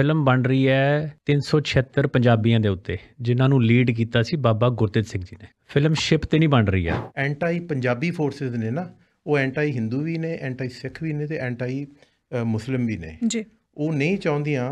film ਬਣ ਰਹੀ ਹੈ 376 ਪੰਜਾਬੀਆਂ ਦੇ ਉੱਤੇ ਜਿਨ੍ਹਾਂ ਨੂੰ ਲੀਡ ਕੀਤਾ ਸੀ ਬਾਬਾ ਗੁਰਤੇਜ ਸਿੰਘ ਜੀ ਨੇ ਫਿਲਮ ਸ਼ਿਪ ਤੇ ਨਹੀਂ ਬਣ ਰਹੀ ਹੈ ਐਂਟਾਈ ਪੰਜਾਬੀ ਫੋਰਸਸ ਨੇ ਨਾ ਉਹ ਐਂਟਾਈ ਹਿੰਦੂ ਵੀ ਨੇ ਐਂਟਾਈ ਸਿੱਖ ਵੀ ਨੇ ਤੇ ਐਂਟਾਈ ਮੁਸਲਮ ਵੀ ਨੇ ਜੀ ਉਹ ਨਹੀਂ ਚਾਹੁੰਦੀਆਂ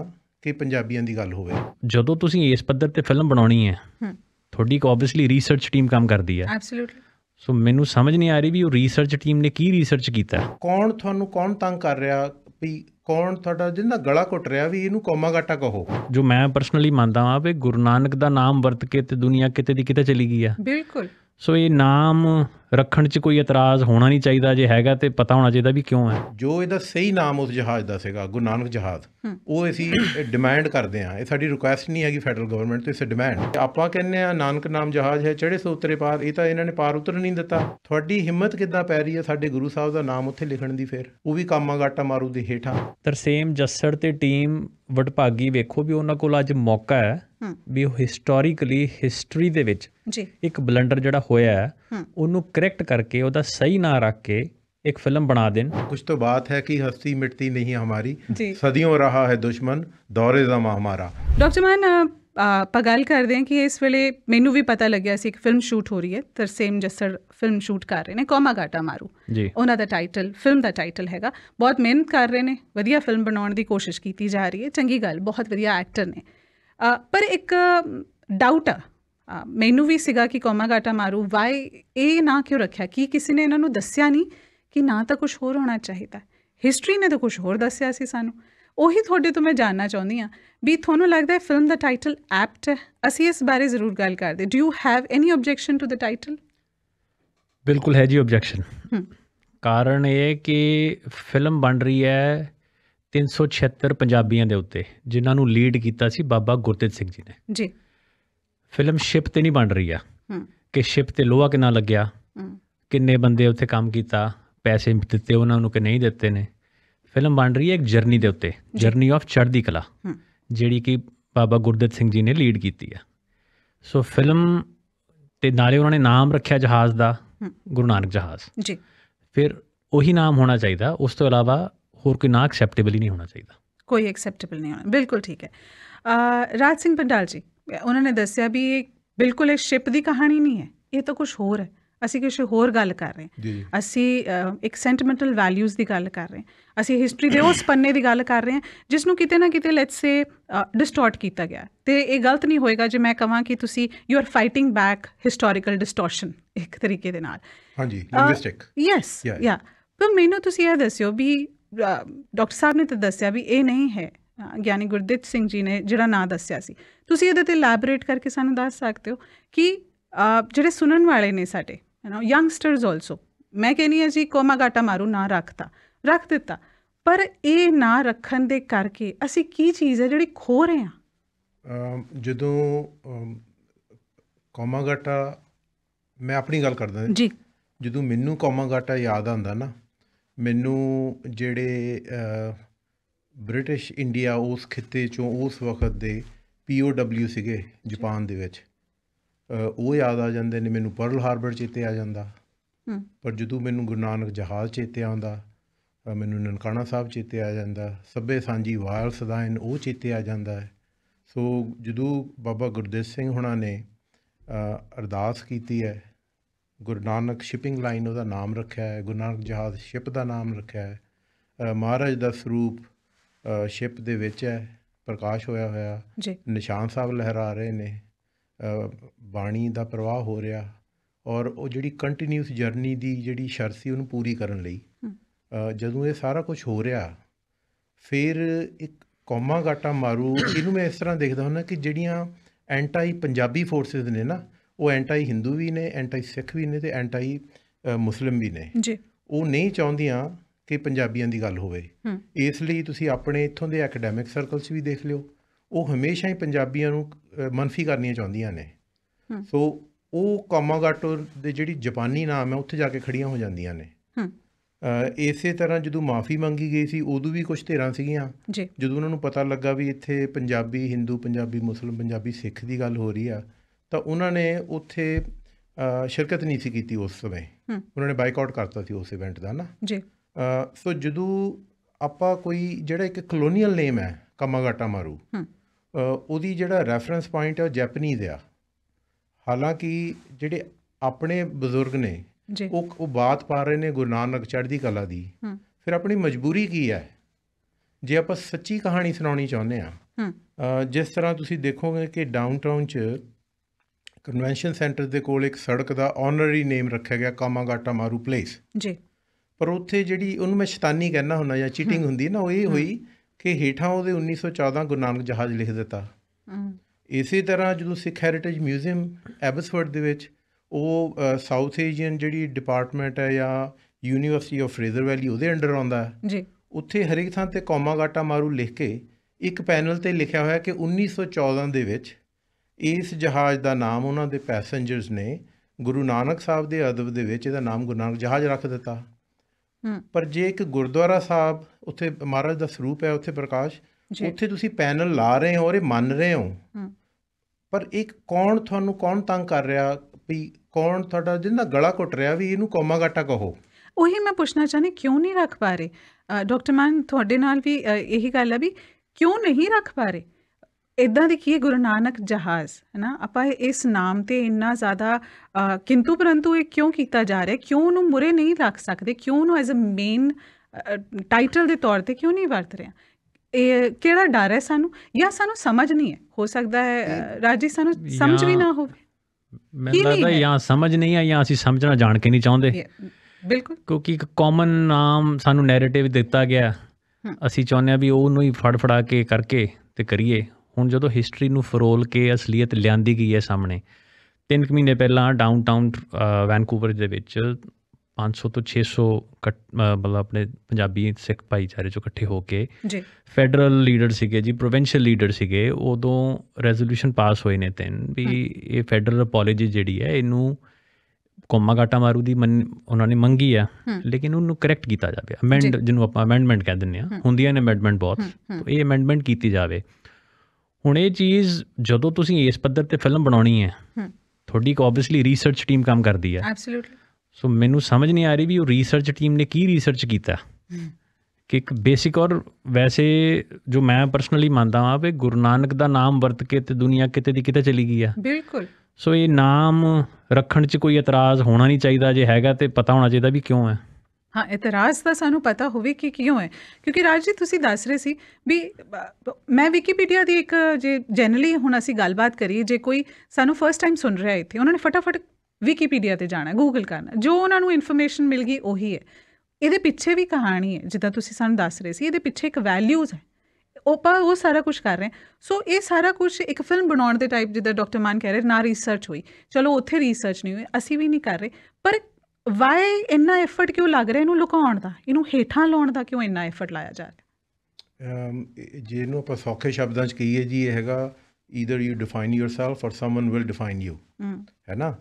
ਕਿ ਪੰਜਾਬੀਆਂ ਦੀ ਗੱਲ ਹੋਵੇ ਜਦੋਂ ਤੁਸੀਂ ਇਸ ਪੱਧਰ ਤੇ ਫਿਲਮ ਬਣਾਉਣੀ ਹੈ ਤੁਹਾਡੀ ਇੱਕ ਆਬਵੀਅਸਲੀ ਰਿਸਰਚ ਟੀਮ ਕੰਮ ਕਰਦੀ ਹੈ ਐਬਸੋਲੂਟਲੀ ਸੋ ਮੈਨੂੰ ਸਮਝ ਨਹੀਂ ਆ ਰਹੀ ਵੀ ਉਹ ਰਿਸਰਚ ਟੀਮ ਨੇ ਕੀ ਰਿਸਰਚ ਕੀਤਾ ਕੌਣ ਤੁਹਾਨੂੰ ਕੌਣ ਤੰਗ ਕਰ ਰਿਹਾ ਵੀ ਕੌਣ ਤੁਹਾਡਾ ਜਿੰਦਾ ਗਲਾ ਘੁੱਟ ਰਿਹਾ ਵੀ ਇਹਨੂੰ ਕੌਮਾ ਗਾਟਾ ਕਹੋ ਜੋ ਮੈਂ ਪਰਸਨਲੀ ਮੰਨਦਾ ਹਾਂ ਵੀ ਗੁਰੂ ਨਾਨਕ ਦਾ ਨਾਮ ਵਰਤ ਕੇ ਤੇ ਦੁਨੀਆ ਕਿਤੇ ਦੀ ਕਿਤੇ ਚਲੀ ਗਈ ਆ ਬਿਲਕੁਲ ਸੋ ਇਹ ਨਾਮ ਰੱਖਣ 'ਚ ਕੋਈ ਇਤਰਾਜ਼ ਹੋਣਾ ਨਹੀਂ ਚਾਹੀਦਾ ਜੇ ਹੈਗਾ ਤੇ ਪਤਾ ਹੋਣਾ ਚਾਹੀਦਾ ਵੀ ਕਿਉਂ ਹੈ ਜੋ ਇਹਦਾ ਸਹੀ ਨਾਮ ਉਸ ਜਹਾਜ਼ ਦਾ ਸੀਗਾ ਗੁਰੂ ਨਾਨਕ ਜਹਾਜ਼ ਉਹ ਅਸੀਂ ਡਿਮਾਂਡ ਕਰਦੇ ਆ ਇਹ ਸਾਡੀ ਰਿਕੁਐਸਟ ਨਹੀਂ ਹੈਗੀ ਫੈਡਰਲ ਗਵਰਨਮੈਂਟ ਤੋਂ ਇਸ ਡਿਮਾਂਡ ਆਪਾਂ ਕਹਿੰਨੇ ਆ ਨਾਨਕ ਨਾਮ ਜਹਾਜ਼ ਹੈ ਚੜੇ ਸੋ ਉਤਰੇ ਪਾਰ ਇਹ ਤਾਂ ਇਹਨਾਂ ਨੇ ਪਾਰ ਉਤਰ ਨਹੀਂ ਦਿੱਤਾ ਤੁਹਾਡੀ ਹਿੰਮਤ ਕਿੱਦਾਂ ਪੈ ਰਹੀ ਹੈ ਸਾਡੇ ਗੁਰੂ ਸਾਹਿਬ ਦਾ ਨਾਮ ਉੱਥੇ ਲਿਖਣ ਦੀ ਫੇਰ ਉਹ ਵੀ ਕਾਮਾਗਾਟਾ ਮਾਰੂ ਦੇ ਹੇਠਾਂ ਤਰਸੇਮ ਜੱਸੜ ਤੇ ਟੀਮ ਵਡਭਾਗੀ ਵੇਖੋ ਵੀ ਉਹਨਾਂ ਕੋਲ ਅੱਜ ਮੌਕਾ ਹੈ ਵੀ ਉਹ ਹਿਸਟੋਰੀਕਲੀ ਹਿਸਟਰੀ ਦੇ ਵਿੱਚ ਜੀ ਇੱਕ ਬਲੰਡਰ ਜਿਹੜਾ ਹੋਇਆ ਹੈ ਉਹਨੂੰ ਕਰੈਕਟ ਕਰਕੇ ਉਹਦਾ ਸਹੀ ਨਾਂ ਰੱਖ ਕੇ ਫਿਲਮ ਬਣਾ ਦੇਣ ਕੁਝ कुछ ਬਾਤ ਹੈ ਕਿ ਹਸਤੀ हस्ती ਨਹੀਂ ਹੈ ہماری ਸਦੀਆਂ ਰਹਾ ਹੈ दुश्मन ਦੌਰੇ ਦਾ ਮਾ ਹਮਾਰਾ ਡਾਕਟਰ ਮਾਨ ਪਗਲ ਕਰਦੇ ਹਾਂ ਕਿ ਇਸ ਵੇਲੇ ਮੈਨੂੰ ਵੀ ਪਤਾ ਲੱਗਿਆ ਸੀ ਇੱਕ ਫਿਲਮ ਸ਼ੂਟ ਹੋ ਰਹੀ ਹੈ ਤਰਸੇਮ ਜਸਰ ਫਿਲਮ ਸ਼ੂਟ ਕਰ ਰਹੇ ਨੇ ਕੋਮਾ ਗਾਟਾ ਮਾਰੂ ਉਹਨਾਂ ਦਾ ਟਾਈਟਲ ਫਿਲਮ ਦਾ ਟਾਈਟਲ ਹੈਗਾ ਬਹੁਤ ਮਿਹਨਤ ਕਰ ਰਹੇ ਨੇ ਵਧੀਆ ਫਿਲਮ ਬਣਾਉਣ ਦੀ ਕੋਸ਼ਿਸ਼ ਕੀਤੀ ਜਾ ਰਹੀ ਹੈ ਚੰਗੀ ਗੱਲ ਬਹੁਤ ਵਧੀਆ ਐਕਟਰ ਨੇ ਪਰ ਇੱਕ ਡਾਊਟ ਆ ਮੈਨੂੰ ਵੀ ਸੀਗਾ ਕਿ ਕੌਮਾ ਮਾਰੂ ਵਾਈ ਇਹ ਨਾ ਕਿਉਂ ਰੱਖਿਆ ਕੀ ਕਿਸੇ ਨੇ ਇਹਨਾਂ ਨੂੰ ਦੱਸਿਆ ਨਹੀਂ ਕਿ ਨਾ ਤਾਂ ਕੁਝ ਹੋਰ ਹੋਣਾ ਚਾਹੀਦਾ ਹਿਸਟਰੀ ਨੇ ਤਾਂ ਕੁਝ ਹੋਰ ਦੱਸਿਆ ਸੀ ਸਾਨੂੰ ਉਹੀ ਤੁਹਾਡੇ ਤੋਂ ਮੈਂ ਜਾਨਣਾ ਚਾਹੁੰਦੀ ਆ ਵੀ ਤੁਹਾਨੂੰ ਲੱਗਦਾ ਹੈ ਫਿਲਮ ਦਾ ਟਾਈਟਲ ਐਪਟ ਹੈ ਅਸੀਂ ਇਸ ਬਾਰੇ ਜ਼ਰੂਰ ਗੱਲ ਕਰਦੇ do you have any objection to the title ਬਿਲਕੁਲ ਹੈ ਜੀ ਆਬਜੈਕਸ਼ਨ ਕਾਰਨ ਇਹ ਕਿ ਫਿਲਮ ਬਣ ਰਹੀ ਹੈ 376 ਪੰਜਾਬੀਆਂ ਦੇ ਉੱਤੇ ਜਿਨ੍ਹਾਂ ਨੂੰ ਲੀਡ ਕੀਤਾ ਸੀ ਬਾਬਾ ਗੁਰਤੇਜ ਸਿੰਘ ਜੀ ਨੇ ਜੀ ਫਿਲਮ ਸ਼ਿਪ ਤੇ ਨਹੀਂ ਬਣ ਰਹੀ ਆ ਕਿ ਸ਼ਿਪ ਤੇ ਲੋਹਾ ਕਿੰਨਾ ਲੱਗਿਆ ਕਿੰਨੇ ਬੰਦੇ ਉੱਥੇ ਕੰਮ ਕੀਤਾ ਪੈਸੇ ਦਿੱਤੇ ਉਹਨਾਂ ਨੂੰ ਕਿ ਨਹੀਂ ਦਿੱਤੇ ਨੇ ਫਿਲਮ ਬਣ ਰਹੀ ਹੈ ਇੱਕ ਜਰਨੀ ਦੇ ਉੱਤੇ ਜਰਨੀ ਆਫ ਚੜ੍ਹਦੀ ਕਲਾ ਜਿਹੜੀ ਕਿ ਬਾਬਾ ਗੁਰਦੇਵ ਸਿੰਘ ਜੀ ਨੇ ਲੀਡ ਕੀਤੀ ਆ ਸੋ ਫਿਲਮ ਤੇ ਨਾਲੇ ਉਹਨਾਂ ਨੇ ਨਾਮ ਰੱਖਿਆ ਜਹਾਜ਼ ਦਾ ਗੁਰੂ ਨਾਨਕ ਜਹਾਜ਼ ਜੀ ਫਿਰ ਉਹੀ ਨਾਮ ਹੋਣਾ ਚਾਹੀਦਾ ਉਸ ਤੋਂ ਇਲਾਵਾ ਹੋਰ ਕੋਈ ਨਾ ਐਕਸੈਪਟੇਬਲ ਹੀ ਨਹੀਂ ਹੋਣਾ ਚਾਹੀਦਾ ਕੋਈ ਐਕਸੈਪਟੇਬਲ ਨਹੀਂ ਹੋਣਾ ਬਿਲਕੁਲ ਠੀਕ ਹੈ ਰਾਜ ਸਿੰਘ ਪੰਡਾਲ ਜੀ ਉਹਨਾਂ ਨੇ ਦੱਸਿਆ ਵੀ ਇਹ ਬਿਲਕੁਲ ਇਹ ਸ਼ਿਪ ਦੀ ਕਹਾਣੀ ਨਹੀਂ ਹੈ ਇਹ ਤਾਂ ਕੁਝ ਹੋਰ ਹੈ ਅਸੀਂ ਕਿਸੇ ਹੋਰ ਗੱਲ ਕਰ ਰਹੇ ਹਾਂ ਅਸੀਂ ਇੱਕ ਸੈਂਟੀਮੈਂਟਲ ਵੈਲਿਊਜ਼ ਦੀ ਗੱਲ ਕਰ ਰਹੇ ਹਾਂ ਅਸੀਂ ਹਿਸਟਰੀ ਦੇ ਉਸ ਪੰਨੇ ਦੀ ਗੱਲ ਕਰ ਰਹੇ ਹਾਂ ਜਿਸ ਨੂੰ ਕਿਤੇ ਨਾ ਕਿਤੇ ਲੈਟਸ ਸੇ ਡਿਸਟੋਰਟ ਕੀਤਾ ਗਿਆ ਤੇ ਇਹ ਗਲਤ ਨਹੀਂ ਹੋਏਗਾ ਜੇ ਮੈਂ ਕਹਾਂ ਕਿ ਤੁਸੀਂ you are fighting back historical distortion ਇੱਕ ਤਰੀਕੇ ਦੇ ਨਾਲ ਹਾਂਜੀ ਲਿੰਗੁਇਸਟਿਕ ਯੈਸ ਯਾ ਪਰ ਮੈਨੂੰ ਤੁਸੀਂ ਇਹ ਦੱਸਿਓ ਵੀ ਡਾਕਟਰ ਸਾਹਿਬ ਨੇ ਤਾਂ ਦੱਸਿਆ ਵੀ ਇਹ ਨਹੀਂ ਹੈ ਗਿਆਨੀ ਗੁਰਦਿੱਤ ਸਿੰਘ ਜੀ ਨੇ ਜਿਹੜਾ ਨਾਂ ਦੱਸਿਆ ਸੀ ਤੁਸੀਂ ਇਹਦੇ ਤੇ ਲੈਬੋਰੇਟ ਕਰਕੇ ਸਾਨੂੰ ਦੱਸ ਸਕਦੇ ਹੋ ਕਿ ਜਿਹੜੇ ਸੁਣਨ ਵਾਲੇ ਨੇ ਸਾਡੇ نو ਯੰਗਸਟਰਸ ਆਲਸੋ ਮੈਂ ਕਹਿੰਨੀ ਹਾਂ ਜੀ ਕੋਮਾ ਗਾਟਾ ਮਾਰੂ ਨਾ ਰੱਖਤਾ ਰੱਖ ਦਿੱਤਾ ਪਰ ਇਹ ਨਾ ਰੱਖਣ ਦੇ ਕਰਕੇ ਅਸੀਂ ਕੀ ਚੀਜ਼ ਹੈ ਜਿਹੜੀ ਖੋ ਰਹੇ ਹਾਂ ਜਦੋਂ ਕੋਮਾ ਗਾਟਾ ਮੈਂ ਆਪਣੀ ਗੱਲ ਕਰਦਾ ਜੀ ਜਦੋਂ ਮੈਨੂੰ ਕੋਮਾ ਗਾਟਾ ਯਾਦ ਆਉਂਦਾ ਨਾ ਮੈਨੂੰ ਜਿਹੜੇ ਬ੍ਰਿਟਿਸ਼ ਇੰਡੀਆ ਉਸ ਖਿੱਤੇ 'ਚੋਂ ਉਸ ਵਕਤ ਦੇ POW ਸੀਗੇ ਜਾਪਾਨ ਦੇ ਵਿੱਚ ਉਹ ਯਾਦ ਆ ਜਾਂਦੇ ਨੇ ਮੈਨੂੰ ਪਰਲ ਹਾਰਬਰ ਚੇਤੇ ਆ ਜਾਂਦਾ ਪਰ ਜਦੋਂ ਮੈਨੂੰ ਗੁਰੂ ਨਾਨਕ ਜਹਾਜ਼ ਚੇਤੇ ਆਉਂਦਾ ਮੈਨੂੰ ਨਨਕਾਣਾ ਸਾਹਿਬ ਚੇਤੇ ਆ ਜਾਂਦਾ ਸੱਬੇ ਸਾਂਝੀ ਵਾਲ ਸਦਾਇਨ ਉਹ ਚੇਤੇ ਆ ਜਾਂਦਾ ਹੈ ਸੋ ਜਦੋਂ ਬਾਬਾ ਗੁਰਦੇਵ ਸਿੰਘ ਹੁਣਾਂ ਨੇ ਅਰਦਾਸ ਕੀਤੀ ਹੈ ਗੁਰੂ ਨਾਨਕ ਸ਼ਿਪਿੰਗ ਲਾਈਨ ਉਹਦਾ ਨਾਮ ਰੱਖਿਆ ਹੈ ਗੁਰੂ ਨਾਨਕ ਜਹਾਜ਼ ਸ਼ਿਪ ਦਾ ਨਾਮ ਰੱਖਿਆ ਹੈ ਮਹਾਰਾਜ ਦਾ ਸਰੂਪ ਸ਼ਿਪ ਦੇ ਵਿੱਚ ਹੈ ਪ੍ਰਕਾਸ਼ ਹੋਇਆ ਹੋਇਆ ਨਿਸ਼ਾਨ ਸਾਹਿਬ ਲਹਿਰਾ ਰਹੇ ਨੇ ਬਾਣੀ ਦਾ ਪ੍ਰਵਾਹ ਹੋ ਰਿਹਾ ਔਰ ਉਹ ਜਿਹੜੀ ਕੰਟੀਨਿਊਸ ਜਰਨੀ ਦੀ ਜਿਹੜੀ ਸ਼ਰਤ ਸੀ ਉਹਨੂੰ ਪੂਰੀ ਕਰਨ ਲਈ ਜਦੋਂ ਇਹ ਸਾਰਾ ਕੁਝ ਹੋ ਰਿਹਾ ਫਿਰ ਇੱਕ ਕੌਮਾ ਗਾਟਾ ਮਾਰੂ ਇਹਨੂੰ ਮੈਂ ਇਸ ਤਰ੍ਹਾਂ ਦੇਖਦਾ ਹੁੰਦਾ ਕਿ ਜਿਹੜੀਆਂ ਐਂਟਾਈ ਪੰਜਾਬੀ ਫੋਰਸਸ ਨੇ ਨਾ ਉਹ ਐਂਟੀ ਹਿੰਦੂ ਵੀ ਨੇ ਐਂਟੀ ਸਿੱਖ ਵੀ ਨੇ ਤੇ ਐਂਟੀ ਮੁਸਲਮ ਵੀ ਨੇ ਜੀ ਉਹ ਨਹੀਂ ਚਾਹੁੰਦੀਆਂ ਕਿ ਪੰਜਾਬੀਆਂ ਦੀ ਗੱਲ ਹੋਵੇ ਇਸ ਲਈ ਤੁਸੀਂ ਆਪਣੇ ਇੱਥੋਂ ਦੇ ਐਕੈਡੈਮਿਕ ਸਰਕਲਸ ਵੀ ਦੇਖ ਲਿਓ ਉਹ ਹਮੇਸ਼ਾ ਹੀ ਪੰਜਾਬੀਆਂ ਨੂੰ ਮਨਫੀ ਕਰਨੀਆਂ ਚਾਹੁੰਦੀਆਂ ਨੇ ਸੋ ਉਹ ਕਾਮਾਗਾਟੋ ਦੇ ਜਿਹੜੀ ਜਾਪਾਨੀ ਨਾਮ ਹੈ ਉੱਥੇ ਜਾ ਕੇ ਖੜੀਆਂ ਹੋ ਜਾਂਦੀਆਂ ਨੇ ਇਸੇ ਤਰ੍ਹਾਂ ਜਦੋਂ ਮਾਫੀ ਮੰਗੀ ਗਈ ਸੀ ਉਦੋਂ ਵੀ ਕੁਝ ਧਿਰਾਂ ਸੀਗੀਆਂ ਜਦੋਂ ਉਹਨਾਂ ਨੂੰ ਪਤਾ ਲੱਗਾ ਵੀ ਇੱਥੇ ਪੰਜਾਬੀ ਹਿੰਦੂ ਪੰਜਾਬੀ ਮੁਸਲਮ ਪੰਜਾਬੀ ਸਿੱਖ ਦੀ ਗੱਲ ਹੋ ਰਹੀ ਆ ਤਾਂ ਉਹਨਾਂ ਨੇ ਉੱਥੇ ਸ਼ਿਰਕਤ ਨਹੀਂ ਸੀ ਕੀਤੀ ਉਸ ਸਮੇਂ ਉਹਨਾਂ ਨੇ ਬਾਈਕਾਟ ਕਰਤਾ ਸੀ ਉਸ ਇਵੈਂਟ ਦਾ ਨਾ ਜੀ ਸੋ ਜਦੋਂ ਆਪਾਂ ਕੋਈ ਜਿਹੜਾ ਇੱਕ ਕਲੋਨੀਅਲ ਨੇਮ ਹੈ ਕਮਾਗਾਟਾ ਮਾਰੂ ਉਹਦੀ ਜਿਹੜਾ ਰੈਫਰੈਂਸ ਪੁਆਇੰਟ ਹੈ ਜਪਨੀਜ਼ ਆ ਹਾਲਾਂਕਿ ਜਿਹੜੇ ਆਪਣੇ ਬਜ਼ੁਰਗ ਨੇ ਉਹ ਉਹ ਬਾਤ ਪਾ ਰਹੇ ਨੇ ਗੁਰੂ ਨਾਨਕ ਚੜ੍ਹਦੀ ਕਲਾ ਦੀ ਫਿਰ ਆਪਣੀ ਮਜਬੂਰੀ ਕੀ ਹੈ ਜੇ ਆਪਾਂ ਸੱਚੀ ਕਹਾਣੀ ਸੁਣਾਉਣੀ ਚਾਹੁੰਦੇ ਆ ਜਿਸ ਤਰ੍ਹਾਂ ਤੁਸੀਂ ਦੇਖੋਗੇ ਕਿ ਡਾਊਨਟਾਊਨ 'ਚ ਕਨਵੈਨਸ਼ਨ ਸੈਂਟਰ ਦੇ ਕੋਲ ਇੱਕ ਸੜਕ ਦਾ ਆਨਰਰੀ ਨੇਮ ਰੱਖਿਆ ਗਿਆ ਕਾਮਾਗਾਟਾ ਮਾਰੂ ਪਲੇਸ ਜੀ ਪਰ ਉੱਥੇ ਜਿਹੜੀ ਉਹਨੂੰ ਮੈਂ ਸ਼ੈਤਾਨੀ ਕਹਿਣਾ ਹੁੰਦਾ ਜਾਂ ਚੀਟਿੰਗ ਹੁੰਦੀ ਹੈ ਨਾ ਉਹ ਇਹ ਹੋਈ ਕਿ ਹੇਠਾਂ ਉਹਦੇ 1914 ਗੁਰੂ ਨਾਨਕ ਜਹਾਜ਼ ਲਿਖ ਦਿੱਤਾ ਇਸੇ ਤਰ੍ਹਾਂ ਜਦੋਂ ਸਿੱਖ ਹੈਰੀਟੇਜ ਮਿਊਜ਼ੀਅਮ ਐਬਸਫੋਰਡ ਦੇ ਵਿੱਚ ਉਹ ਸਾਊਥ ਏਸ਼ੀਅਨ ਜਿਹੜੀ ਡਿਪਾਰਟਮੈਂਟ ਹੈ ਜਾਂ ਯੂਨੀਵਰਸਿਟੀ ਆਫ ਫਰੇਜ਼ਰ ਵੈਲੀ ਉਹਦੇ ਅੰਡਰ ਆਉਂਦਾ ਹੈ ਜੀ ਉੱਥੇ ਹਰੇਕ ਥਾਂ ਤੇ ਕਾਮਾਗਾਟਾ ਮਾਰੂ ਲਿਖ ਕੇ ਇੱਕ ਪੈਨਲ ਤੇ ਲਿਖਿਆ ਹੋਇਆ ਕਿ 1914 ਦੇ ਵਿੱਚ ਇਸ ਜਹਾਜ਼ ਦਾ ਨਾਮ ਉਹਨਾਂ ਦੇ ਪੈਸੇਂਜਰਸ ਨੇ ਗੁਰੂ ਨਾਨਕ ਸਾਹਿਬ ਦੇ ਅਦਬ ਦੇ ਵਿੱਚ ਇਹਦਾ ਨਾਮ ਗੁਰੂ ਨਾਨਕ ਜਹਾਜ਼ ਰੱਖ ਦਿੱਤਾ ਪਰ ਜੇ ਇੱਕ ਗੁਰਦੁਆਰਾ ਸਾਹਿਬ ਉੱਥੇ ਮਹਾਰਾਜ ਦਾ ਸਰੂਪ ਹੈ ਉੱਥੇ ਪ੍ਰਕਾਸ਼ ਉੱਥੇ ਤੁਸੀਂ ਪੈਨਲ ਲਾ ਰਹੇ ਹੋ ਔਰ ਇਹ ਮੰਨ ਰਹੇ ਹੋ ਪਰ ਇੱਕ ਕੌਣ ਤੁਹਾਨੂੰ ਕੌਣ ਤੰਗ ਕਰ ਰਿਹਾ ਵੀ ਕੌਣ ਤੁਹਾਡਾ ਜਿੰਦਾ ਗਲਾ ਘੁੱਟ ਰਿਹਾ ਵੀ ਇਹਨੂੰ ਕੋਮਾ ਗਾਟਾ ਕਹੋ ਉਹੀ ਮੈਂ ਪੁੱਛਣਾ ਚਾਹਨੀ ਕਿਉਂ ਨਹੀਂ ਰੱਖ ਪਾਰੇ ਡਾਕਟਰ ਮਾਨ ਤੁਹਾਡੇ ਨਾਲ ਵੀ ਇਹੀ ਗੱਲ ਹੈ ਵੀ ਕਿਉਂ ਨਹੀਂ ਰੱਖ ਪਾਰੇ ਇਦਾਂ ਦੇਖੀਏ ਗੁਰੂ ਨਾਨਕ ਜਹਾਜ਼ ਹੈਨਾ ਆਪਾਂ ਇਸ ਨਾਮ ਤੇ ਇੰਨਾ ਜ਼ਿਆਦਾ ਕਿੰਤੂ ਪਰੰਤੂ ਇਹ ਕਿਉਂ ਕੀਤਾ ਜਾ ਰਿਹਾ ਕਿਉਂ ਉਹਨੂੰ ਮੁਰੇ ਨਹੀਂ ਰੱਖ ਸਕਦੇ ਕਿਉਂ ਉਹਨੂੰ ਐਜ਼ ਅ ਮੇਨ ਟਾਈਟਲ ਦੇ ਤੌਰ ਤੇ ਕਿਉਂ ਨਹੀਂ ਵਰਤ ਰਿਹਾ ਇਹ ਕਿਹੜਾ ਡਰ ਹੈ ਸਾਨੂੰ ਜਾਂ ਸਾਨੂੰ ਸਮਝ ਨਹੀਂ ਹੈ ਹੋ ਸਕਦਾ ਹੈ ਰਾਜੀ ਸਾਨੂੰ ਸਮਝ ਵੀ ਨਾ ਹੋਵੇ ਮੈਨੂੰ ਲੱਗਦਾ ਜਾਂ ਸਮਝ ਨਹੀਂ ਆ ਜਾਂ ਅਸੀਂ ਸਮਝਣਾ ਜਾਣ ਕੇ ਨਹੀਂ ਚਾਹੁੰਦੇ ਬਿਲਕੁਲ ਕਿਉਂਕਿ ਇੱਕ ਕਾਮਨ ਨਾਮ ਸਾਨੂੰ ਨੈਰੇਟਿਵ ਦਿੱਤਾ ਗਿਆ ਅਸੀਂ ਚਾਹੁੰਦੇ ਆ ਵੀ ਉਹਨੂੰ ਹੀ ਫੜ ਫੜਾ ਕੇ ਕਰਕੇ ਤੇ ਕਰੀਏ ਹੁਣ ਜਦੋਂ ਹਿਸਟਰੀ ਨੂੰ ਫਰੋਲ ਕੇ ਅਸਲੀਅਤ ਲਿਆਂਦੀ ਗਈ ਹੈ ਸਾਹਮਣੇ ਕੁ ਮਹੀਨੇ ਪਹਿਲਾਂ ਡਾਊਨਟਾਊਨ ਵੈਨਕੂਵਰ ਦੇ ਵਿੱਚ 500 ਤੋਂ 600 ਮਤਲਬ ਆਪਣੇ ਪੰਜਾਬੀ ਸਿੱਖ ਭਾਈਚਾਰੇ ਜੋ ਇਕੱਠੇ ਹੋ ਕੇ ਜੀ ਫੈਡਰਲ ਲੀਡਰ ਸੀਗੇ ਜੀ ਪ੍ਰੋਵਿੰਸ਼ੀਅਲ ਲੀਡਰ ਸੀਗੇ ਉਦੋਂ ਰੈਜ਼ੋਲੂਸ਼ਨ ਪਾਸ ਹੋਏ ਨੇ ਤਿੰਨ ਵੀ ਇਹ ਫੈਡਰਲ ਅਪੋਲੋਜੀ ਜਿਹੜੀ ਹੈ ਇਹਨੂੰ ਕੋਮਾ ਘਾਟਾ ਮਾਰੂ ਦੀ ਉਹਨਾਂ ਨੇ ਮੰਗੀ ਆ ਲੇਕਿਨ ਉਹਨੂੰ ਕਰੈਕਟ ਕੀਤਾ ਜਾਵੇ ਅਮੈਂਡ ਜਿਹਨੂੰ ਆਪਾਂ ਅਮੈਂਡਮੈਂਟ ਕਹਿ ਦਿੰਦੇ ਆ ਹੁੰਦੀਆਂ ਨੇ ਅਮੈਂਡਮੈਂਟ ਬਹੁਤ ਤੇ ਇਹ ਅਮੈਂਡਮੈਂਟ ਕੀਤੀ ਜਾਵੇ ਹੁਣ ਇਹ ਚੀਜ਼ ਜਦੋਂ ਤੁਸੀਂ ਇਸ ਪੱਧਰ ਤੇ ਫਿਲਮ ਬਣਾਉਣੀ ਹੈ ਤੁਹਾਡੀ ਇੱਕ ਆਬਵੀਅਸਲੀ ਰਿਸਰਚ ਟੀਮ ਕੰਮ ਕਰਦੀ ਹੈ ਐਬਸੋਲੂਟਲੀ ਸੋ ਮੈਨੂੰ ਸਮਝ ਨਹੀਂ ਆ ਰਹੀ ਵੀ ਉਹ ਰਿਸਰਚ ਟੀਮ ਨੇ ਕੀ ਰਿਸਰਚ ਕੀਤਾ ਕਿ ਇੱਕ ਬੇਸਿਕ ਔਰ ਵੈਸੇ ਜੋ ਮੈਂ ਪਰਸਨਲੀ ਮੰਨਦਾ ਹਾਂ ਵੀ ਗੁਰੂ ਨਾਨਕ ਦਾ ਨਾਮ ਵਰਤ ਕੇ ਤੇ ਦੁਨੀਆ ਕਿਤੇ ਦੀ ਕਿਤੇ ਚਲੀ ਗਈ ਆ ਬਿਲਕੁਲ ਸੋ ਇਹ ਨਾਮ ਰੱਖਣ 'ਚ ਕੋਈ ਇਤਰਾਜ਼ ਹੋਣਾ ਨਹੀਂ ਚਾਹੀਦਾ ਜੇ ਹੈਗਾ ਤੇ ਪਤਾ ਹੋਣਾ ਚਾਹੀਦਾ ਵੀ ਕਿਉਂ ਹੈ ਹਾਂ ਇਤਰਾਜ਼ ਦਾ ਸਾਨੂੰ ਪਤਾ ਹੋਵੇ ਕਿ ਕਿਉਂ ਹੈ ਕਿਉਂਕਿ ਰਾਜ ਜੀ ਤੁਸੀਂ ਦੱਸ ਰਹੇ ਸੀ ਵੀ ਮੈਂ ਵਿਕੀਪੀਡੀਆ ਦੀ ਇੱਕ ਜੇ ਜਨਰਲੀ ਹੁਣ ਅਸੀਂ ਗੱਲਬਾਤ ਕਰੀਏ ਜੇ ਕੋਈ ਸਾਨੂੰ ਫਰਸਟ ਟਾਈਮ ਸੁਣ ਰਿਹਾ ਇੱਥੇ ਉਹਨਾਂ ਨੇ ਫਟਾਫਟ ਵਿਕੀਪੀਡੀਆ ਤੇ ਜਾਣਾ ਗੂਗਲ ਕਰਨਾ ਜੋ ਉਹਨਾਂ ਨੂੰ ਇਨਫੋਰਮੇਸ਼ਨ ਮਿਲ ਗਈ ਉਹੀ ਹੈ ਇਹਦੇ ਪਿੱਛੇ ਵੀ ਕਹਾਣੀ ਹੈ ਜਿੱਦਾਂ ਤੁਸੀਂ ਸਾਨੂੰ ਦੱਸ ਰਹੇ ਸੀ ਇਹਦੇ ਪਿੱਛੇ ਇੱਕ ਵੈਲਿਊਜ਼ ਹੈ ਉਹ ਉਹ ਸਾਰਾ ਕੁਝ ਕਰ ਰਹੇ ਸੋ ਇਹ ਸਾਰਾ ਕੁਝ ਇੱਕ ਫਿਲਮ ਬਣਾਉਣ ਦੇ ਟਾਈਪ ਜਿੱਦਾਂ ਡਾਕਟਰ ਮਾਨ ਕਹਿ ਰਹੇ ਨਾ ਰਿਸਰਚ ਹੋਈ ਚਲੋ ਉੱਥੇ ਰਿਸਰਚ ਨਹੀਂ ਹੋਈ ਅਸੀਂ ਵੀ ਨਹੀਂ ਕਰ ਰਹੇ ਪਰ ਵਾਈ ਇੰਨਾ ਐਫਰਟ ਕਿਉਂ ਲੱਗ ਰਿਹਾ ਇਹਨੂੰ ਲੁਕਾਉਣ ਦਾ ਇਹਨੂੰ ਹੇਠਾਂ ਲਾਉਣ ਦਾ ਕਿਉਂ ਇੰਨਾ ਐਫਰਟ ਲਾਇਆ ਜਾ ਰਿਹਾ ਜਿਹਨੂੰ ਆਪਾਂ ਸੌਖੇ ਸ਼ਬਦਾਂ 'ਚ ਕਹੀਏ ਜੀ ਇਹ ਹੈਗਾ either you define yourself or someone will define you ਹੈ ਨਾ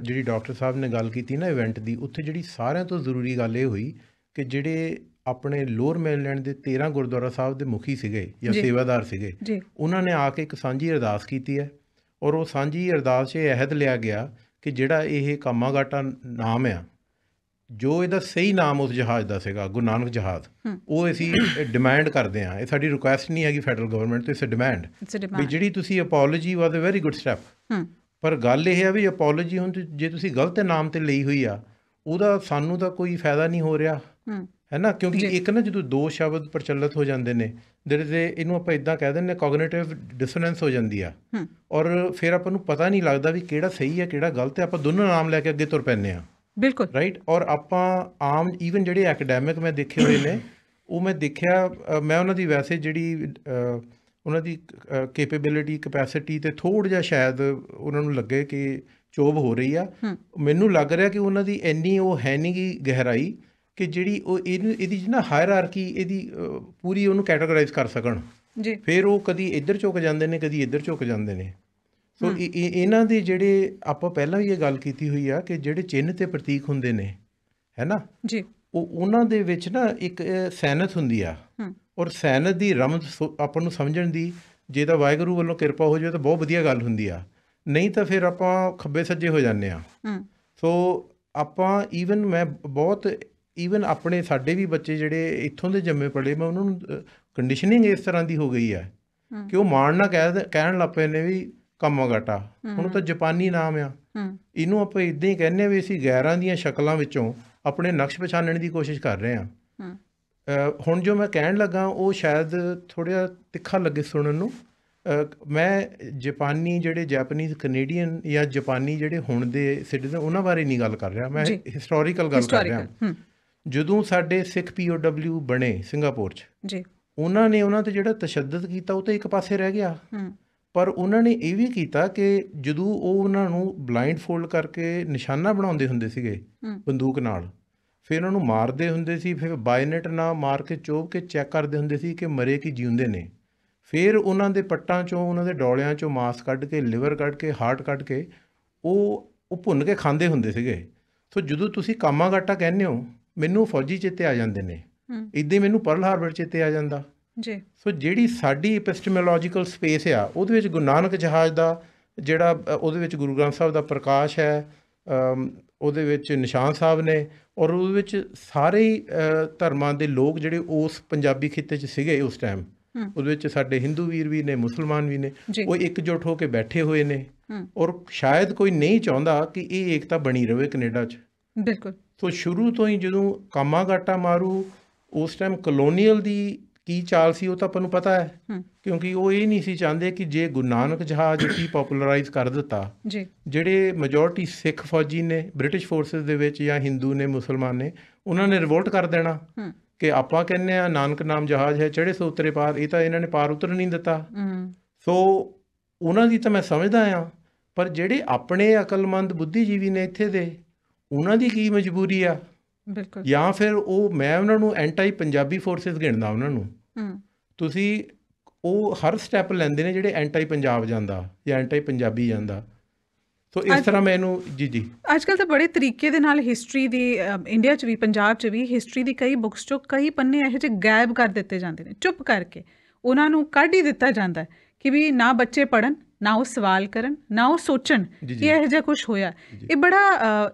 ਜਿਹੜੀ ਡਾਕਟਰ ਸਾਹਿਬ ਨੇ ਗੱਲ ਕੀਤੀ ਨਾ ਇਵੈਂਟ ਦੀ ਉੱਥੇ ਜਿਹੜੀ ਸਾਰਿਆਂ ਤੋਂ ਜ਼ਰੂਰੀ ਗੱਲ ਇਹ ਹੋਈ ਕਿ ਜਿਹੜੇ ਆਪਣੇ ਲੋਅਰ ਲੈਣ ਦੇ 13 ਗੁਰਦੁਆਰਾ ਸਾਹਿਬ ਦੇ ਮੁਖੀ ਸੀਗੇ ਜਾਂ ਸੇਵਾਦਾਰ ਸੀਗੇ ਉਹਨਾਂ ਨੇ ਆ ਕੇ ਇੱਕ ਸਾਂਝੀ ਅਰਦਾਸ ਕੀਤੀ ਹੈ ਔਰ ਉਹ ਸਾਂਝੀ ਅਰਦਾਸ 'ਚ ਇਹ ਅਹਿਦ ਲਿਆ ਗਿਆ ਕਿ ਜਿਹੜਾ ਇਹ ਕਾਮਾਗਾਟਾ ਨਾਮ ਆ ਜੋ ਇਹਦਾ ਸਹੀ ਨਾਮ ਉਸ ਜਹਾਜ਼ ਦਾ ਸੀਗਾ ਗੁਰੂ ਨਾਨਕ ਜਹਾਜ਼ ਉਹ ਅਸੀਂ ਡਿਮਾਂਡ ਕਰਦੇ ਆ ਇਹ ਸਾਡੀ ਰਿਕੁਐਸਟ ਨਹੀਂ ਹੈਗੀ ਫੈਡਰਲ ਗਵਰਨਮੈਂਟ ਤੋਂ ਇਸ ਡਿਮਾਂਡ ਵੀ ਜਿਹੜੀ ਤੁਸੀਂ apology was a very good step ਪਰ ਗੱਲ ਇਹ ਹੈ ਵੀ ਅਪੋਲੋਜੀ ਹੁਣ ਜੇ ਤੁਸੀਂ ਗਲਤ ਨਾਮ ਤੇ ਲਈ ਹੋਈ ਆ ਉਹਦਾ ਸਾਨੂੰ ਤਾਂ ਕੋਈ ਫਾਇਦਾ ਨਹੀਂ ਹੋ ਰਿਹਾ ਹੈ ਨਾ ਕਿਉਂਕਿ ਇੱਕ ਨਾ ਜਦੋਂ ਦੋ ਸ਼ਬਦ ਪ੍ਰਚਲਿਤ ਹੋ ਜਾਂਦੇ ਨੇ ਜਿਹੜੇ ਤੇ ਇਹਨੂੰ ਆਪਾਂ ਇਦਾਂ ਕਹਿ ਦਿੰਦੇ ਨੇ ਕੋਗਨੀਟਿਵ ਡਿਸੋਨੈਂਸ ਹੋ ਜਾਂਦੀ ਆ ਔਰ ਫਿਰ ਆਪਾਂ ਨੂੰ ਪਤਾ ਨਹੀਂ ਲੱਗਦਾ ਵੀ ਕਿਹੜਾ ਸਹੀ ਹੈ ਕਿਹੜਾ ਗਲਤ ਹੈ ਆਪਾਂ ਦੋਨੋਂ ਨਾਮ ਲੈ ਕੇ ਅੱਗੇ ਤੁਰ ਪੈਂਦੇ ਆ ਬਿਲਕੁਲ ਰਾਈਟ ਔਰ ਆਪਾਂ ਆਮ ਇਵਨ ਜਿਹੜੇ ਐਕੈਡੈਮਿਕ ਮੈਂ ਦੇਖੇ ਹੋਏ ਨੇ ਉਹ ਮੈਂ ਦੇਖਿਆ ਮੈਂ ਉਹਨਾਂ ਦੀ ਵੈਸੇ ਜਿਹੜੀ ਉਹਨਾਂ ਦੀ ਕੈਪੇਬਿਲਿਟੀ ਕਪੈਸਿਟੀ ਤੇ ਥੋੜਾ ਜਿਹਾ ਸ਼ਾਇਦ ਉਹਨਾਂ ਨੂੰ ਲੱਗੇ ਕਿ ਚੋਬ ਹੋ ਰਹੀ ਆ ਮੈਨੂੰ ਲੱਗ ਰਿਹਾ ਕਿ ਉਹਨਾਂ ਦੀ ਇੰਨੀ ਉਹ ਹੈ ਨਹੀਂ ਗਹਿਰਾਈ ਕਿ ਜਿਹੜੀ ਉਹ ਇਹਨੂੰ ਇਹਦੀ ਜਿਹੜਾ ਹਾਇਰਾਰਕੀ ਇਹਦੀ ਪੂਰੀ ਉਹਨੂੰ ਕੈਟਾਗਰਾਈਜ਼ ਕਰ ਸਕਣ ਜੀ ਫਿਰ ਉਹ ਕਦੀ ਇੱਧਰ ਝੁਕ ਜਾਂਦੇ ਨੇ ਕਦੀ ਇੱਧਰ ਝੁਕ ਜਾਂਦੇ ਨੇ ਸੋ ਇਹਨਾਂ ਦੇ ਜਿਹੜੇ ਆਪਾਂ ਪਹਿਲਾਂ ਵੀ ਇਹ ਗੱਲ ਕੀਤੀ ਹੋਈ ਆ ਕਿ ਜਿਹੜੇ ਚਿੰਨ ਤੇ ਪ੍ਰਤੀਕ ਹੁੰਦੇ ਨੇ ਹੈਨਾ ਜੀ ਉਹ ਉਹਨਾਂ ਦੇ ਵਿੱਚ ਨਾ ਇੱਕ ਸੈਨਤ ਹੁੰਦੀ ਆ ਔਰ ਸੈਨਤ ਦੀ ਰਮਤ ਆਪਾਂ ਨੂੰ ਸਮਝਣ ਦੀ ਜੇ ਤਾਂ ਵਾਹਿਗੁਰੂ ਵੱਲੋਂ ਕਿਰਪਾ ਹੋ ਜਾਵੇ ਤਾਂ ਬਹੁਤ ਵਧੀਆ ਗੱਲ ਹੁੰਦੀ ਆ ਨਹੀਂ ਤਾਂ ਫਿਰ ਆਪਾਂ ਖੱਬੇ ਸੱਜੇ ਹੋ ਜਾਂਦੇ ਆ ਸੋ ਆਪਾਂ ਈਵਨ ਮੈਂ ਬਹੁਤ ਈਵਨ ਆਪਣੇ ਸਾਡੇ ਵੀ ਬੱਚੇ ਜਿਹੜੇ ਇੱਥੋਂ ਦੇ ਜੰਮੇ ਪੜੇ ਮੈਂ ਉਹਨਾਂ ਨੂੰ ਕੰਡੀਸ਼ਨਿੰਗ ਇਸ ਤਰ੍ਹਾਂ ਦੀ ਹੋ ਗਈ ਹੈ ਕਿ ਉਹ ਮਾਣ ਨਾ ਕਹਿਣ ਲੱਪੇ ਨੇ ਵੀ ਕਮਗਟਾ ਹੁਣ ਤਾਂ ਜਾਪਾਨੀ ਨਾਮ ਆ ਇਹਨੂੰ ਆਪਾਂ ਇਦਾਂ ਹੀ ਕਹਿੰਨੇ ਵੀ ਅਸੀਂ ਗੈਰਾਂ ਦੀਆਂ ਸ਼ਕਲਾਂ ਵਿੱਚੋਂ ਆਪਣੇ ਨਕਸ਼ ਪਛਾਣਨ ਦੀ ਕੋਸ਼ਿਸ਼ ਕਰ ਰਹੇ ਆ ਹੁਣ ਜੋ ਮੈਂ ਕਹਿਣ ਲੱਗਾ ਉਹ ਸ਼ਾਇਦ ਥੋੜਿਆ ਤਿੱਖਾ ਲੱਗੇ ਸੁਣਨ ਨੂੰ ਮੈਂ ਜਾਪਾਨੀ ਜਿਹੜੇ ਜਾਪਾਨੀਜ਼ ਕੈਨੇਡੀਅਨ ਜਾਂ ਜਾਪਾਨੀ ਜਿਹੜੇ ਹੁਣ ਦੇ ਸਿਟੀਜ਼ਨ ਉਹਨਾਂ ਬਾਰੇ ਨਹੀਂ ਗੱਲ ਕਰ ਰਿਹਾ ਮੈਂ ਹਿਸਟੋਰੀਕਲ ਗੱਲ ਕਰ ਰਿਹਾ ਜਦੋਂ ਸਾਡੇ ਸਿੱਖ ਪੀਓਡਬਲਿਊ ਬਣੇ ਸਿੰਗਾਪੁਰ 'ਚ ਜੀ ਉਹਨਾਂ ਨੇ ਉਹਨਾਂ ਤੇ ਜਿਹੜਾ ਤਸ਼ੱਦਦ ਕੀਤਾ ਉਹ ਤਾਂ ਇੱਕ ਪਾਸੇ ਰਹਿ ਗਿਆ ਹੂੰ ਪਰ ਉਹਨਾਂ ਨੇ ਇਹ ਵੀ ਕੀਤਾ ਕਿ ਜਦੋਂ ਉਹ ਉਹਨਾਂ ਨੂੰ ਬਲਾਈਂਡ ਫੋਲਡ ਕਰਕੇ ਨਿਸ਼ਾਨਾ ਬਣਾਉਂਦੇ ਹੁੰਦੇ ਸੀਗੇ ਬੰਦੂਕ ਨਾਲ ਫਿਰ ਉਹਨਾਂ ਨੂੰ ਮਾਰਦੇ ਹੁੰਦੇ ਸੀ ਫਿਰ ਬਾਇਨਟ ਨਾਲ ਮਾਰ ਕੇ ਚੋਬ ਕੇ ਚੈੱਕ ਕਰਦੇ ਹੁੰਦੇ ਸੀ ਕਿ ਮਰੇ ਕੀ ਜਿਉਂਦੇ ਨੇ ਫਿਰ ਉਹਨਾਂ ਦੇ ਪੱਟਾਂ ਚੋਂ ਉਹਨਾਂ ਦੇ ਡੌਲਿਆਂ ਚੋਂ ਮਾਸ ਕੱਢ ਕੇ ਲਿਵਰ ਕੱਢ ਕੇ ਹਾਰਟ ਕੱਢ ਕੇ ਉਹ ਉਹ ਭੁੰਨ ਕੇ ਖਾਂਦੇ ਹੁੰਦੇ ਸੀਗੇ ਸੋ ਜਦੋਂ ਤੁਸੀਂ ਕਾਮਾਗਾਟਾ ਕਹਿੰਦੇ ਹੋ ਮੈਨੂੰ ਫੌਜੀ ਚੇਤੇ ਆ ਜਾਂਦੇ ਨੇ ਇਦਾਂ ਮੈਨੂੰ ਪਰਲ ਹਾਰਬਰ ਚੇਤੇ ਆ ਜਾਂਦਾ ਜੀ ਸੋ ਜਿਹੜੀ ਸਾਡੀ ਐਪਿਸਟੀਮੋਲੋਜੀਕਲ ਸਪੇਸ ਆ ਉਹਦੇ ਵਿੱਚ ਗੁਰੂ ਨਾਨਕ ਜਹਾਜ਼ ਦਾ ਜਿਹੜਾ ਉਹਦੇ ਵਿੱਚ ਗੁਰੂ ਗ੍ਰੰਥ ਸਾਹਿਬ ਦਾ ਪ੍ਰਕਾਸ਼ ਹੈ ਉਹਦੇ ਵਿੱਚ ਨਿਸ਼ਾਨ ਸਾਹਿਬ ਨੇ ਔਰ ਉਹਦੇ ਵਿੱਚ ਸਾਰੇ ਧਰਮਾਂ ਦੇ ਲੋਕ ਜਿਹੜੇ ਉਸ ਪੰਜਾਬੀ ਖਿੱਤੇ 'ਚ ਸੀਗੇ ਉਸ ਟਾਈਮ ਉਹਦੇ ਵਿੱਚ ਸਾਡੇ Hindu ਵੀਰ ਵੀ ਨੇ ਮੁਸਲਮਾਨ ਵੀ ਨੇ ਉਹ ਇਕਜੁੱਟ ਹੋ ਕੇ ਬੈਠੇ ਹੋਏ ਨੇ ਔਰ ਸ਼ਾਇਦ ਕੋਈ ਨਹੀਂ ਚਾਹੁੰਦਾ ਕਿ ਇਹ ਏਕਤਾ ਬਣੀ ਰਹੇ ਕੈਨੇਡਾ 'ਚ ਬਿਲਕੁਲ ਤੋਂ ਸ਼ੁਰੂ ਤੋਂ ਹੀ ਜਦੋਂ ਕਾਮਾਗਾਟਾ ਮਾਰੂ ਉਸ ਟਾਈਮ ਕਲੋਨੀਅਲ ਦੀ ਕੀ ਚਾਲ ਸੀ ਉਹ ਤਾਂ ਆਪਾਂ ਨੂੰ ਪਤਾ ਹੈ ਕਿਉਂਕਿ ਉਹ ਇਹ ਨਹੀਂ ਸੀ ਚਾਹੁੰਦੇ ਕਿ ਜੇ ਗੁਰੂ ਨਾਨਕ ਜਹਾਜ਼ ਕੀ ਪਪੂਲਰਾਈਜ਼ ਕਰ ਦਿੱਤਾ ਜਿਹੜੇ ਮੈਜੋਰਟੀ ਸਿੱਖ ਫੌਜੀ ਨੇ ਬ੍ਰਿਟਿਸ਼ ਫੋਰਸਸ ਦੇ ਵਿੱਚ ਜਾਂ ਹਿੰਦੂ ਨੇ ਮੁਸਲਮਾਨ ਨੇ ਉਹਨਾਂ ਨੇ ਰਿਵੋਲਟ ਕਰ ਦੇਣਾ ਕਿ ਆਪਾਂ ਕਹਿੰਨੇ ਆ ਨਾਨਕ ਨਾਮ ਜਹਾਜ਼ ਹੈ ਚੜੇ ਸੋ ਉਤਰੇ ਪਾਰ ਇਹ ਤਾਂ ਇਹਨਾਂ ਨੇ ਪਾਰ ਉਤਰ ਨਹੀਂ ਦਿੱਤਾ ਸੋ ਉਹਨਾਂ ਦੀ ਤਾਂ ਮੈਂ ਸਮਝਦਾ ਆ ਪਰ ਜਿਹੜੇ ਆਪਣੇ ਅਕਲਮੰਦ ਬੁੱਧੀਜੀਵੀ ਨੇ ਇੱਥੇ ਦੇ ਉਹਨਾਂ ਦੀ ਕੀ ਮਜਬੂਰੀ ਆ ਬਿਲਕੁਲ ਜਾਂ ਫਿਰ ਉਹ ਮੈਂ ਉਹਨਾਂ ਨੂੰ ਐਂਟੀ ਪੰਜਾਬੀ ਫੋਰਸਸ ਗਿਣਦਾ ਉਹਨਾਂ ਨੂੰ ਹੂੰ ਤੁਸੀਂ ਉਹ ਹਰ ਸਟੈਪ ਲੈਂਦੇ ਨੇ ਜਿਹੜੇ ਐਂਟੀ ਪੰਜਾਬ ਜਾਂਦਾ ਜਾਂ ਐਂਟੀ ਪੰਜਾਬੀ ਜਾਂਦਾ ਸੋ ਇਸ ਤਰ੍ਹਾਂ ਮੈਨੂੰ ਜੀ ਜੀ ਅੱਜ ਕੱਲ ਤਾਂ ਬੜੇ ਤਰੀਕੇ ਦੇ ਨਾਲ ਹਿਸਟਰੀ ਦੀ ਇੰਡੀਆ 'ਚ ਵੀ ਪੰਜਾਬ 'ਚ ਵੀ ਹਿਸਟਰੀ ਦੀ ਕਈ ਬੁੱਕਸ 'ਚੋਂ ਕਈ ਪੰਨੇ ਇਹੋ ਜਿਹੇ ਗਾਇਬ ਕਰ ਦਿੱਤੇ ਜਾਂਦੇ ਨੇ ਚੁੱਪ ਕਰਕੇ ਉਹਨਾਂ ਨੂੰ ਕੱਢ ਹੀ ਦਿੱਤਾ ਜਾਂਦਾ ਕਿ ਵੀ ਨਾ ਬੱਚੇ ਪੜਨ ਨਾ ਉਹ ਸਵਾਲ ਕਰਨ ਨਾ ਉਹ ਸੋਚਣ ਕਿ ਇਹ ਜਿਹਾ ਕੁਝ ਹੋਇਆ ਇਹ ਬੜਾ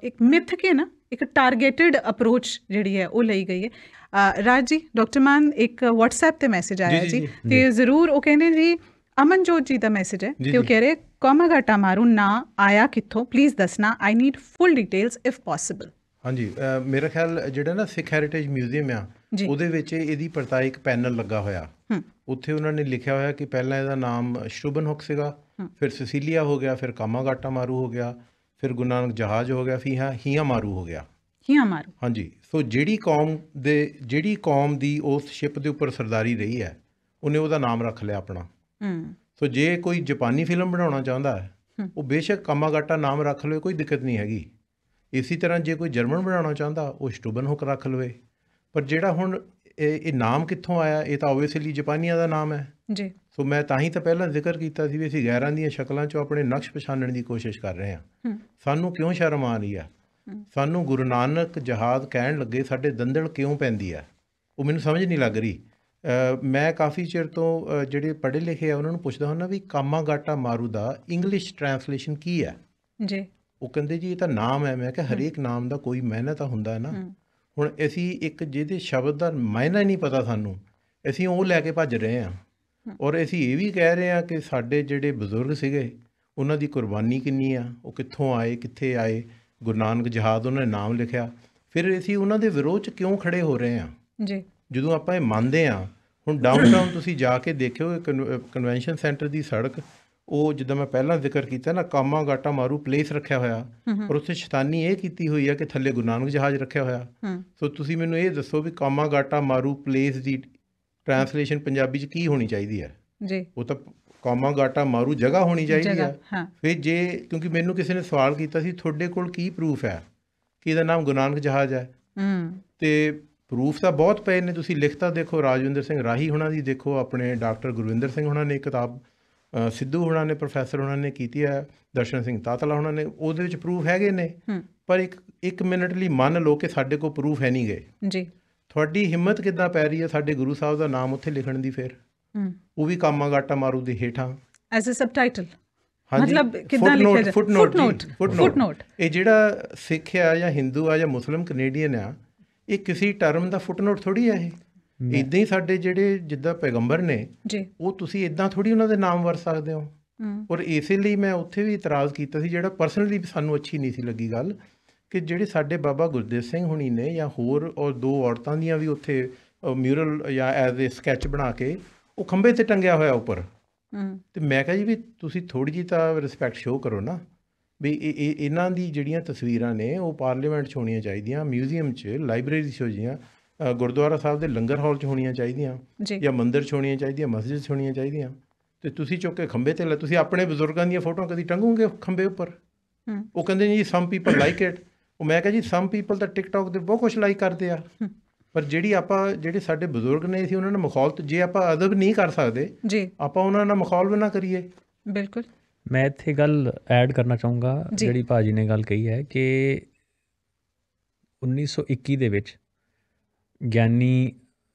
ਇੱਕ ਮਿਥ ਕੇ ਨਾ ਇੱਕ ਟਾਰਗੇਟਡ ਅਪਰੋਚ ਜਿਹੜੀ ਹੈ ਉਹ ਲਈ ਗਈ ਹੈ ਰਾਜ ਜੀ ਡਾਕਟਰ ਮਾਨ ਇੱਕ WhatsApp ਤੇ ਮੈਸੇਜ ਆਇਆ ਜੀ ਤੇ ਜ਼ਰੂਰ ਉਹ ਕਹਿੰਦੇ ਜੀ ਅਮਨਜੋਤ ਜੀ ਦਾ ਮੈਸੇਜ ਹੈ ਤੇ ਉਹ ਕਹਿ ਰਹੇ ਕੌਮਾ ਘਟਾ ਮਾਰੂ ਨਾ ਆਇਆ ਕਿੱਥੋਂ ਪਲੀਜ਼ ਦੱਸਣਾ I need full details if possible ਹਾਂਜੀ ਮੇਰਾ ਖਿਆਲ ਜਿਹੜਾ ਨਾ ਸਿੱਖ ਹੈਰੀਟੇਜ ਮਿਊਜ਼ੀਅਮ ਆ ਉਹਦੇ ਵਿੱਚ ਇਹਦੀ ਪਰਤਾਇਕ ਪੈਨਲ ਲੱਗਾ ਹੋਇਆ ਉੱਥੇ ਉਹਨਾਂ ਨੇ ਲਿਖਿਆ ਹੋਇਆ ਕਿ ਪਹਿਲਾਂ ਇਹਦਾ ਨਾਮ ਸ਼ਰੂਬਨ ਹੁਕ ਸੀਗਾ ਫਿਰ ਸਿਸੀਲੀਆ ਹੋ ਗਿਆ ਫਿਰ ਕਾਮਾਗਾਟਾ ਮਾਰੂ ਹੋ ਗਿਆ ਫਿਰ ਗੁਨਾਨਕ ਜਹਾਜ਼ ਹੋ ਗਿਆ ਫਿਰ ਹੀਆਂ ਮਾਰੂ ਹੋ ਗਿਆ ਹੀਆਂ ਮਾਰੂ ਹਾਂਜੀ ਸੋ ਜਿਹੜੀ ਕੌਮ ਦੇ ਜਿਹੜੀ ਕੌਮ ਦੀ ਉਸ ਸ਼ਿਪ ਦੇ ਉੱਪਰ ਸਰਦਾਰੀ ਰਹੀ ਹੈ ਉਹਨੇ ਉਹਦਾ ਨਾਮ ਰੱਖ ਲਿਆ ਆਪਣਾ ਹੂੰ ਸੋ ਜੇ ਕੋਈ ਜਾਪਾਨੀ ਫਿਲਮ ਬਣਾਉਣਾ ਚਾਹੁੰਦਾ ਹੈ ਉਹ ਬੇਸ਼ੱਕ ਕਾਮਾਗਾਟਾ ਨਾਮ ਰੱਖ ਲਵੇ ਕੋਈ ਦਿੱਕਤ ਨਹੀਂ ਹੈਗੀ ਇਸੇ ਤਰ੍ਹਾਂ ਜੇ ਕੋਈ ਜਰਮਨ ਬਣਾਉਣਾ ਚਾਹੁੰਦਾ ਉਹ ਸ਼ਟੂਬਨ ਹੁਕ ਰੱਖ ਲਵੇ ਪਰ ਜਿਹੜਾ ਹੁਣ ਇਹ ਨਾਮ ਕਿੱਥੋਂ ਆਇਆ ਇਹ ਤਾਂ ਆਬਵੀਅਸਲੀ ਜਪਾਨੀਆਂ ਦਾ ਨਾਮ ਹੈ ਜੀ ਸੋ ਮੈਂ ਤਾਂ ਹੀ ਤਾਂ ਪਹਿਲਾਂ ਜ਼ਿਕਰ ਕੀਤਾ ਸੀ ਵੀ ਅਸੀਂ ਗੈਰਾਂ ਦੀਆਂ ਸ਼ਕਲਾਂ 'ਚੋਂ ਆਪਣੇ ਨਕਸ਼ ਪਛਾਣਨ ਦੀ ਕੋਸ਼ਿਸ਼ ਕਰ ਰਹੇ ਹਾਂ ਸਾਨੂੰ ਕਿਉਂ ਸ਼ਰਮ ਆ ਰਹੀ ਆ ਸਾਨੂੰ ਗੁਰੂ ਨਾਨਕ ਜਹਾਦ ਕਹਿਣ ਲੱਗੇ ਸਾਡੇ ਦੰਦਲ ਕਿਉਂ ਪੈਂਦੀ ਆ ਉਹ ਮੈਨੂੰ ਸਮਝ ਨਹੀਂ ਲੱਗ ਰਹੀ ਮੈਂ ਕਾਫੀ ਚਿਰ ਤੋਂ ਜਿਹੜੇ ਪੜ੍ਹੇ ਲਿਖੇ ਆ ਉਹਨਾਂ ਨੂੰ ਪੁੱਛਦਾ ਹੁੰਦਾ ਵੀ ਕਾਮਾ ਗਾਟਾ ਮਾਰੂ ਦਾ ਇੰਗਲਿਸ਼ ਟ੍ਰਾਂਸਲੇਸ਼ਨ ਕੀ ਆ ਜੀ ਉਹ ਕਹਿੰਦੇ ਜੀ ਇਹ ਤਾਂ ਨਾਮ ਹੈ ਮੈਂ ਕਿਹਾ ਹਰੇਕ ਨਾਮ ਦਾ ਕੋਈ ਮਹਿਨਾ ਤਾਂ ਹੁੰਦਾ ਨਾ ਹੁਣ ਅਸੀਂ ਇੱਕ ਜਿਹਦੇ ਸ਼ਬਦ ਦਾ ਮਾਇਨਾ ਹੀ ਨਹੀਂ ਪਤਾ ਸਾਨੂੰ ਅਸੀਂ ਉਹ ਲੈ ਕੇ ਭੱਜ ਰਹੇ ਹਾਂ ਔਰ ਅਸੀਂ ਇਹ ਵੀ ਕਹਿ ਰਹੇ ਹਾਂ ਕਿ ਸਾਡੇ ਜਿਹੜੇ ਬਜ਼ੁਰਗ ਸੀਗੇ ਉਹਨਾਂ ਦੀ ਕੁਰਬਾਨੀ ਕਿੰਨੀ ਆ ਉਹ ਕਿੱਥੋਂ ਆਏ ਕਿੱਥੇ ਆਏ ਗੁਰੂ ਨਾਨਕ ਜਹਾਦ ਉਹਨਾਂ ਨੇ ਨਾਮ ਲਿਖਿਆ ਫਿਰ ਅਸੀਂ ਉਹਨਾਂ ਦੇ ਵਿਰੋਧ 'ਚ ਕਿਉਂ ਖੜੇ ਹੋ ਰਹੇ ਹਾਂ ਜੀ ਜਦੋਂ ਆਪਾਂ ਇਹ ਮੰਨਦੇ ਹਾਂ ਹੁਣ ਡਾਊਨਟਾਊਨ ਤੁਸੀਂ ਜਾ ਕੇ ਦੇਖਿਓ ਕਨਵੈਨਸ਼ਨ ਸੈਂਟਰ ਦੀ ਸੜਕ ਉਹ ਜਿੱਦਾਂ ਮੈਂ ਪਹਿਲਾਂ ਜ਼ਿਕਰ ਕੀਤਾ ਨਾ ਕਾਮਾ ਗਾਟਾ ਮਾਰੂ ਪਲੇਸ ਰੱਖਿਆ ਹੋਇਆ ਪਰ ਉੱਥੇ ਸ਼ੈਤਾਨੀ ਇਹ ਕੀਤੀ ਹੋਈ ਹੈ ਕਿ ਥੱਲੇ ਗੁਰੂ ਜਹਾਜ਼ ਰੱਖਿਆ ਹੋਇਆ ਸੋ ਤੁਸੀਂ ਮੈਨੂੰ ਇਹ ਦੱਸੋ ਵੀ ਕਾਮਾ ਗਾਟਾ ਮਾਰੂ ਪਲੇਸ ਦੀ ਟ੍ਰਾਂਸਲੇਸ਼ਨ ਪੰਜਾਬੀ ਚ ਕੀ ਹੋਣੀ ਚਾਹੀਦੀ ਹੈ ਜੀ ਉਹ ਤਾਂ ਕਾਮਾ ਗਾਟਾ ਮਾਰੂ ਜਗ੍ਹਾ ਹੋਣੀ ਚਾਹੀਦੀ ਹੈ ਫਿਰ ਜੇ ਕਿਉਂਕਿ ਮੈਨੂੰ ਕਿਸੇ ਨੇ ਸਵਾਲ ਕੀਤਾ ਸੀ ਤੁਹਾਡੇ ਕੋਲ ਕੀ ਪ੍ਰੂਫ ਹੈ ਕਿ ਇਹਦਾ ਨਾਮ ਗੁਰੂ ਜਹਾਜ਼ ਹੈ ਤੇ ਪ੍ਰੂਫ ਤਾਂ ਬਹੁਤ ਪਏ ਨੇ ਤੁਸੀਂ ਲਿਖਤਾ ਦੇਖੋ ਰਾਜਵਿੰਦਰ ਸਿੰਘ ਰਾਹੀ ਹੁਣਾਂ ਦੀ ਦੇਖੋ ਆਪਣੇ ਡਾਕਟਰ ਗੁਰਵਿੰਦਰ ਸਿੰਘ ਹੁਣਾਂ ਨੇ ਕਿਤਾਬ ਸਿੱਧੂ ਹੁਣਾਂ ਨੇ ਪ੍ਰੋਫੈਸਰ ਹੁਣਾਂ ਨੇ ਕੀਤੀ ਹੈ ਦਰਸ਼ਨ ਸਿੰਘ ਤਾਤਲਾ ਹੁਣਾਂ ਨੇ ਉਹਦੇ ਵਿੱਚ ਪ੍ਰੂਫ ਹੈਗੇ ਨੇ ਪਰ ਇੱਕ ਇੱਕ ਮਿੰਟ ਲਈ ਮੰਨ ਲਓ ਕਿ ਸਾਡੇ ਕੋਲ ਪ੍ਰੂਫ ਹੈ ਨਹੀਂ ਗਏ ਜੀ ਤੁਹਾਡੀ ਹਿੰਮਤ ਕਿੱਦਾਂ ਪੈ ਰਹੀ ਹੈ ਸਾਡੇ ਗੁਰੂ ਸਾਹਿਬ ਦਾ ਨਾਮ ਉੱਥੇ ਲਿਖਣ ਦੀ ਫਿਰ ਉਹ ਵੀ ਕਾਮਾ ਗਾਟਾ ਮਾਰੂ ਦੇ ਹੇਠਾਂ ਐਜ਼ ਅ ਸਬਟਾਈਟਲ ਮਤਲਬ ਕਿੱਦਾਂ ਲਿਖਿਆ ਜਾ ਫੁੱਟਨੋਟ ਫੁੱਟਨੋਟ ਇਹ ਜਿਹੜਾ ਸਿੱਖ ਆ ਜਾਂ ਹਿੰਦੂ ਆ ਜਾਂ ਮੁਸਲਮ ਕੈਨੇਡੀਅਨ ਆ ਇਹ ਕਿਸੇ ਟਰਮ ਦਾ ਫੁੱਟਨੋਟ ਥੋੜੀ ਆ ਇਹ ਇਦਾਂ ਹੀ ਸਾਡੇ ਜਿਹੜੇ ਜਿੱਦਾਂ ਪੈਗੰਬਰ ਨੇ ਉਹ ਤੁਸੀਂ ਇਦਾਂ ਥੋੜੀ ਉਹਨਾਂ ਦੇ ਨਾਮ ਵਰ ਸਕਦੇ ਹੋ ਔਰ ਇਸੇ ਲਈ ਮੈਂ ਉੱਥੇ ਵੀ ਇਤਰਾਜ਼ ਕੀਤਾ ਸੀ ਜਿਹੜਾ ਪਰਸਨਲੀ ਸਾਨੂੰ ਅੱਛੀ ਨਹੀਂ ਸੀ ਲੱਗੀ ਗੱਲ ਕਿ ਜਿਹੜੇ ਸਾਡੇ ਬਾਬਾ ਗੁਰਦੇਵ ਸਿੰਘ ਹੁਣੀ ਨੇ ਜਾਂ ਹੋਰ ਔਰ ਦੋ ਔਰਤਾਂ ਦੀਆਂ ਵੀ ਉੱਥੇ ਮਿਊਰਲ ਜਾਂ ਐਜ਼ ਅ ਸਕੈਚ ਬਣਾ ਕੇ ਉਹ ਖੰਭੇ ਤੇ ਟੰਗਿਆ ਹੋਇਆ ਉੱਪਰ ਤੇ ਮੈਂ ਕਹਾਂ ਜੀ ਵੀ ਤੁਸੀਂ ਥੋੜੀ ਜੀ ਤਾਂ ਰਿਸਪੈਕਟ ਸ਼ੋ ਕਰੋ ਨਾ ਵੀ ਇਹਨਾਂ ਦੀ ਜਿਹੜੀਆਂ ਤਸਵੀਰਾਂ ਨੇ ਉਹ ਪਾਰਲੀਮੈਂਟ 'ਚ ਹੋਣੀਆਂ ਚਾਹੀਦੀਆਂ ਮਿਊਜ਼ੀਅਮ 'ਚ ਲਾਇਬ੍ਰੇਰੀ 'ਚ ਹੋ ਜੀਆਂ ਗੁਰਦੁਆਰਾ ਸਾਹਿਬ ਦੇ ਲੰਗਰ ਹਾਲ 'ਚ ਹੋਣੀਆਂ ਚਾਹੀਦੀਆਂ ਜਾਂ ਮੰਦਿਰ 'ਚ ਹੋਣੀਆਂ ਚਾਹੀਦੀਆਂ ਮਸਜਿਦ 'ਚ ਹੋਣੀਆਂ ਚਾਹੀਦੀਆਂ ਤੇ ਤੁਸੀਂ ਚੁੱਕ ਕੇ ਖੰਬੇ ਤੇ ਲੈ ਤੁਸੀਂ ਆਪਣੇ ਬਜ਼ੁਰਗਾਂ ਦੀਆਂ ਫੋਟੋਆਂ ਕਦੀ ਟੰਗੋਗੇ ਖੰਬੇ ਉੱਪਰ ਉਹ ਕਹਿੰਦੇ ਜੀ ਸਮ ਪੀਪਲ ਲਾਈਕ ਇਟ ਉਹ ਮੈਂ ਕਹਾਂ ਜੀ ਸਮ ਪੀਪਲ ਤਾਂ ਟਿਕਟੌਕ ਤੇ ਬਹੁਤ ਕੁਝ ਲਾਈਕ ਕਰਦੇ ਆ ਪਰ ਜਿਹੜੀ ਆਪਾਂ ਜਿਹੜੇ ਸਾਡੇ ਬਜ਼ੁਰਗ ਨੇ ਸੀ ਉਹਨਾਂ ਨੇ ਮੁਖਾਲਤ ਜੇ ਆਪਾਂ ਅਦਬ ਨਹੀਂ ਕਰ ਸਕਦੇ ਜੀ ਆਪਾਂ ਉਹਨਾਂ ਨਾਲ ਵੀ ਨਾ ਕਰੀਏ ਬਿਲਕੁਲ ਮੈਂ ਇੱਥੇ ਗੱਲ ਐਡ ਕਰਨਾ ਚਾਹੂੰਗਾ ਜਿਹੜੀ ਭਾਜੀ ਨੇ ਗੱਲ ਕਹੀ ਹੈ ਕਿ 1921 ਦੇ ਵਿੱਚ ਗਿਆਨੀ